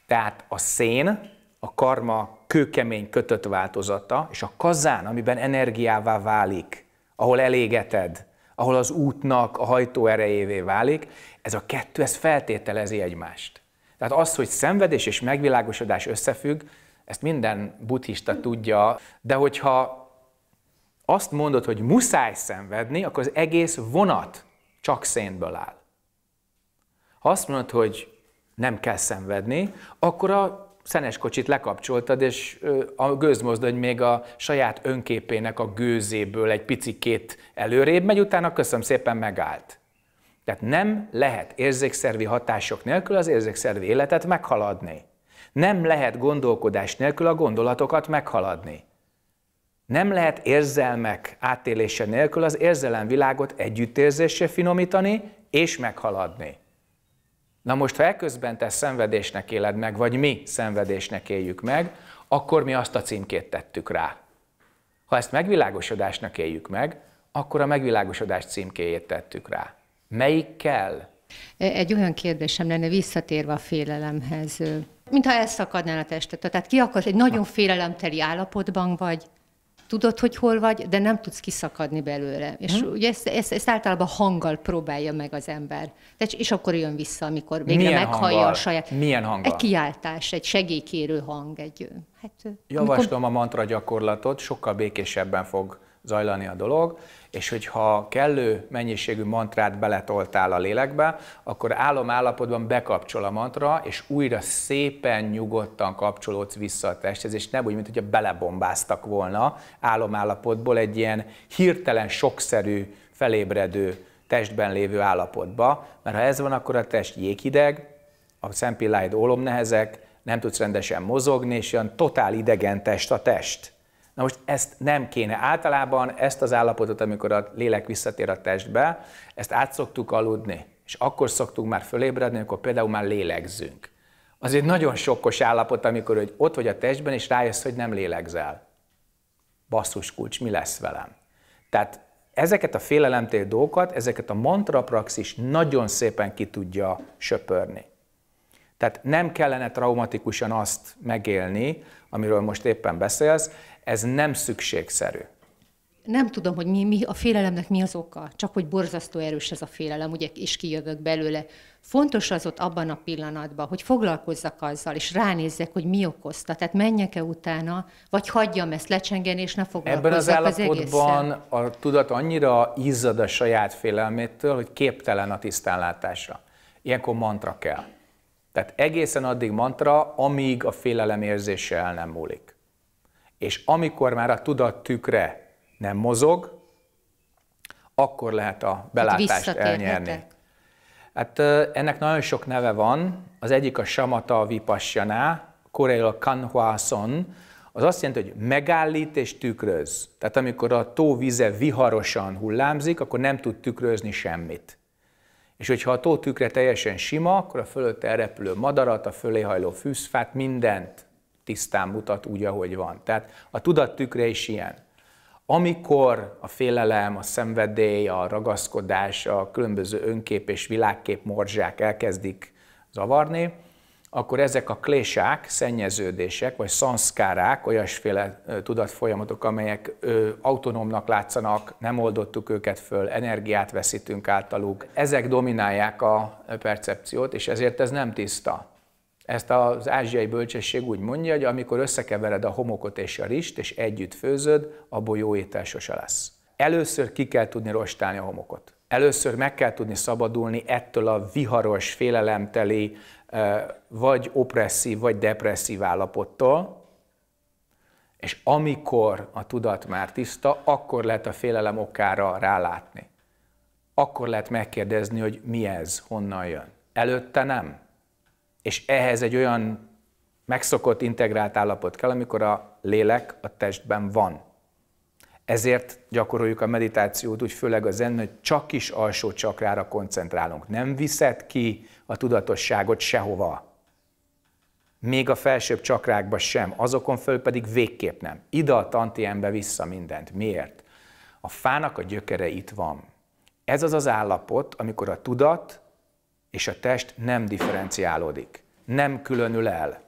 Tehát a szén, a karma kőkemény kötött változata, és a kazán, amiben energiává válik, ahol elégeted, ahol az útnak a hajtó erejévé válik, ez a kettő, ez feltételezi egymást. Tehát az, hogy szenvedés és megvilágosodás összefügg, ezt minden buddhista tudja, de hogyha azt mondod, hogy muszáj szenvedni, akkor az egész vonat csak szénből áll. Ha azt mondod, hogy nem kell szenvedni, akkor a szenes kocsit lekapcsoltad, és a gőzmozdony még a saját önképének a gőzéből egy picikét előrébb megy, utána köszönöm szépen megállt. Tehát nem lehet érzékszervi hatások nélkül az érzékszervi életet meghaladni. Nem lehet gondolkodás nélkül a gondolatokat meghaladni. Nem lehet érzelmek átélése nélkül az érzelemvilágot együttérzésre finomítani és meghaladni. Na most, ha eközben te szenvedésnek éled meg, vagy mi szenvedésnek éljük meg, akkor mi azt a címkét tettük rá. Ha ezt megvilágosodásnak éljük meg, akkor a megvilágosodás címkéjét tettük rá. Melyik kell? E, egy olyan kérdésem lenne visszatérve a félelemhez. Mintha elszakadnál a testet. Tehát ki akarsz, egy nagyon félelemteli állapotban vagy, tudod, hogy hol vagy, de nem tudsz kiszakadni belőle. És mhm. ugye ezt, ezt, ezt általában hanggal próbálja meg az ember. De, és akkor jön vissza, amikor végre Milyen meghallja hanggal? a saját... Milyen hanggal? Egy kiáltás, egy segélykérő hang, egy... Hát, Javaslom amikor... a mantra gyakorlatot, sokkal békésebben fog zajlani a dolog, és hogyha kellő mennyiségű mantrát beletoltál a lélekbe, akkor álom állapotban bekapcsol a mantra, és újra szépen nyugodtan kapcsolódsz vissza a testhez, és nem úgy, mint hogyha belebombáztak volna állapotból egy ilyen hirtelen sokszerű, felébredő testben lévő állapotba, mert ha ez van, akkor a test jéghideg, a szempilláid ólomnehezek, nem tudsz rendesen mozogni, és olyan totál idegen test a test. Na most ezt nem kéne. Általában ezt az állapotot, amikor a lélek visszatér a testbe, ezt át szoktuk aludni. És akkor szoktunk már fölébredni, amikor például már lélegzünk. Az egy nagyon sokkos állapot, amikor hogy ott vagy a testben, és rájössz, hogy nem lélegzel. Basszus kulcs, mi lesz velem? Tehát ezeket a félelemtél dolgokat, ezeket a mantrapraxis nagyon szépen ki tudja söpörni. Tehát nem kellene traumatikusan azt megélni, amiről most éppen beszélsz, ez nem szükségszerű. Nem tudom, hogy mi, mi a félelemnek mi az oka, csak hogy borzasztó erős ez a félelem, ugye, és kijövök belőle. Fontos az ott abban a pillanatban, hogy foglalkozzak azzal, és ránézzek, hogy mi okozta. Tehát menjek-e utána, vagy hagyjam ezt lecsengeni, és ne foglalkozzak Ebben az állapotban az a tudat annyira izzad a saját félelmétől, hogy képtelen a tisztánlátásra. Ilyenkor mantra kell. Tehát egészen addig mantra, amíg a félelem érzése el nem múlik. És amikor már a tudat tükre nem mozog, akkor lehet a hát belátást elnyerni. Hát ennek nagyon sok neve van. Az egyik a samata vipassana, koreaiul a kanhuason, az azt jelenti, hogy megállít és tükröz. Tehát amikor a tó vize viharosan hullámzik, akkor nem tud tükrözni semmit. És hogyha a tó tükre teljesen sima, akkor a fölött elrepülő madarat, a föléhajló fűszfát, mindent tisztán mutat úgy, ahogy van. Tehát a tudattükre is ilyen. Amikor a félelem, a szenvedély, a ragaszkodás, a különböző önkép és világkép morzsák elkezdik zavarni, akkor ezek a klésák, szennyeződések, vagy szanszkárák, olyasféle tudatfolyamatok, amelyek ő, autonómnak látszanak, nem oldottuk őket föl, energiát veszítünk általuk, ezek dominálják a percepciót, és ezért ez nem tiszta. Ezt az ázsiai bölcsesség úgy mondja, hogy amikor összekevered a homokot és a rist, és együtt főzöd, abból jó étel sose lesz. Először ki kell tudni rostálni a homokot. Először meg kell tudni szabadulni ettől a viharos, félelemteli, vagy opresszív, vagy depresszív állapottól, és amikor a tudat már tiszta, akkor lehet a félelem okára rálátni. Akkor lehet megkérdezni, hogy mi ez, honnan jön. Előtte nem. És ehhez egy olyan megszokott, integrált állapot kell, amikor a lélek a testben van. Ezért gyakoroljuk a meditációt úgy, főleg az zen, hogy csak is alsó csakrára koncentrálunk. Nem viszed ki a tudatosságot sehova. Még a felsőbb csakrákba sem, azokon föl pedig végképp nem. Ide a tantiembe vissza mindent. Miért? A fának a gyökere itt van. Ez az az állapot, amikor a tudat és a test nem differenciálódik, nem különül el.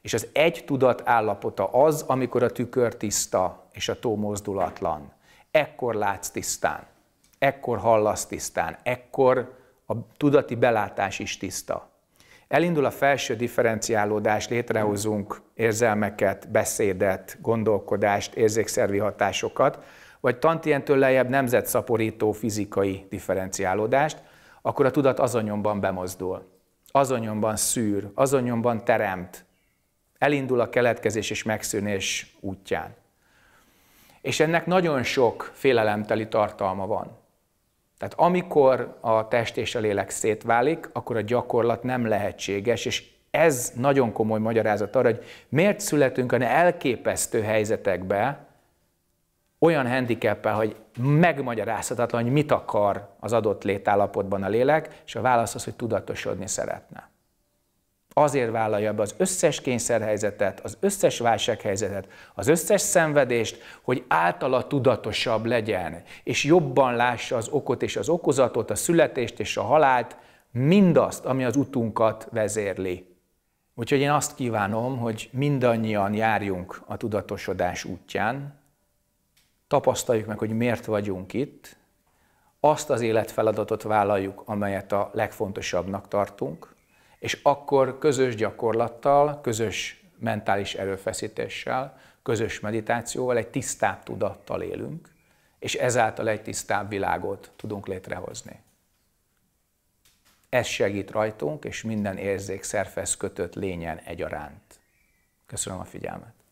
És az egy tudat állapota az, amikor a tükör tiszta és a tó mozdulatlan. Ekkor látsz tisztán, ekkor hallasz tisztán, ekkor a tudati belátás is tiszta. Elindul a felső differenciálódás, létrehozunk érzelmeket, beszédet, gondolkodást, érzékszervi hatásokat, vagy tantientől lejjebb nemzetszaporító fizikai differenciálódást, akkor a tudat azonyomban bemozdul, azonyomban szűr, azonyomban teremt, elindul a keletkezés és megszűnés útján. És ennek nagyon sok félelemteli tartalma van. Tehát amikor a test és a lélek szétválik, akkor a gyakorlat nem lehetséges, és ez nagyon komoly magyarázat arra, hogy miért születünk a elképesztő helyzetekbe, olyan handicappel, hogy megmagyarázhatatlan, hogy mit akar az adott létállapotban a lélek, és a válasz az, hogy tudatosodni szeretne. Azért vállalja be az összes kényszerhelyzetet, az összes válsághelyzetet, az összes szenvedést, hogy általa tudatosabb legyen, és jobban lássa az okot és az okozatot, a születést és a halált, mindazt, ami az utunkat vezérli. Úgyhogy én azt kívánom, hogy mindannyian járjunk a tudatosodás útján, tapasztaljuk meg, hogy miért vagyunk itt, azt az életfeladatot vállaljuk, amelyet a legfontosabbnak tartunk, és akkor közös gyakorlattal, közös mentális erőfeszítéssel, közös meditációval, egy tisztább tudattal élünk, és ezáltal egy tisztább világot tudunk létrehozni. Ez segít rajtunk, és minden érzék szervez kötött lényen egyaránt. Köszönöm a figyelmet!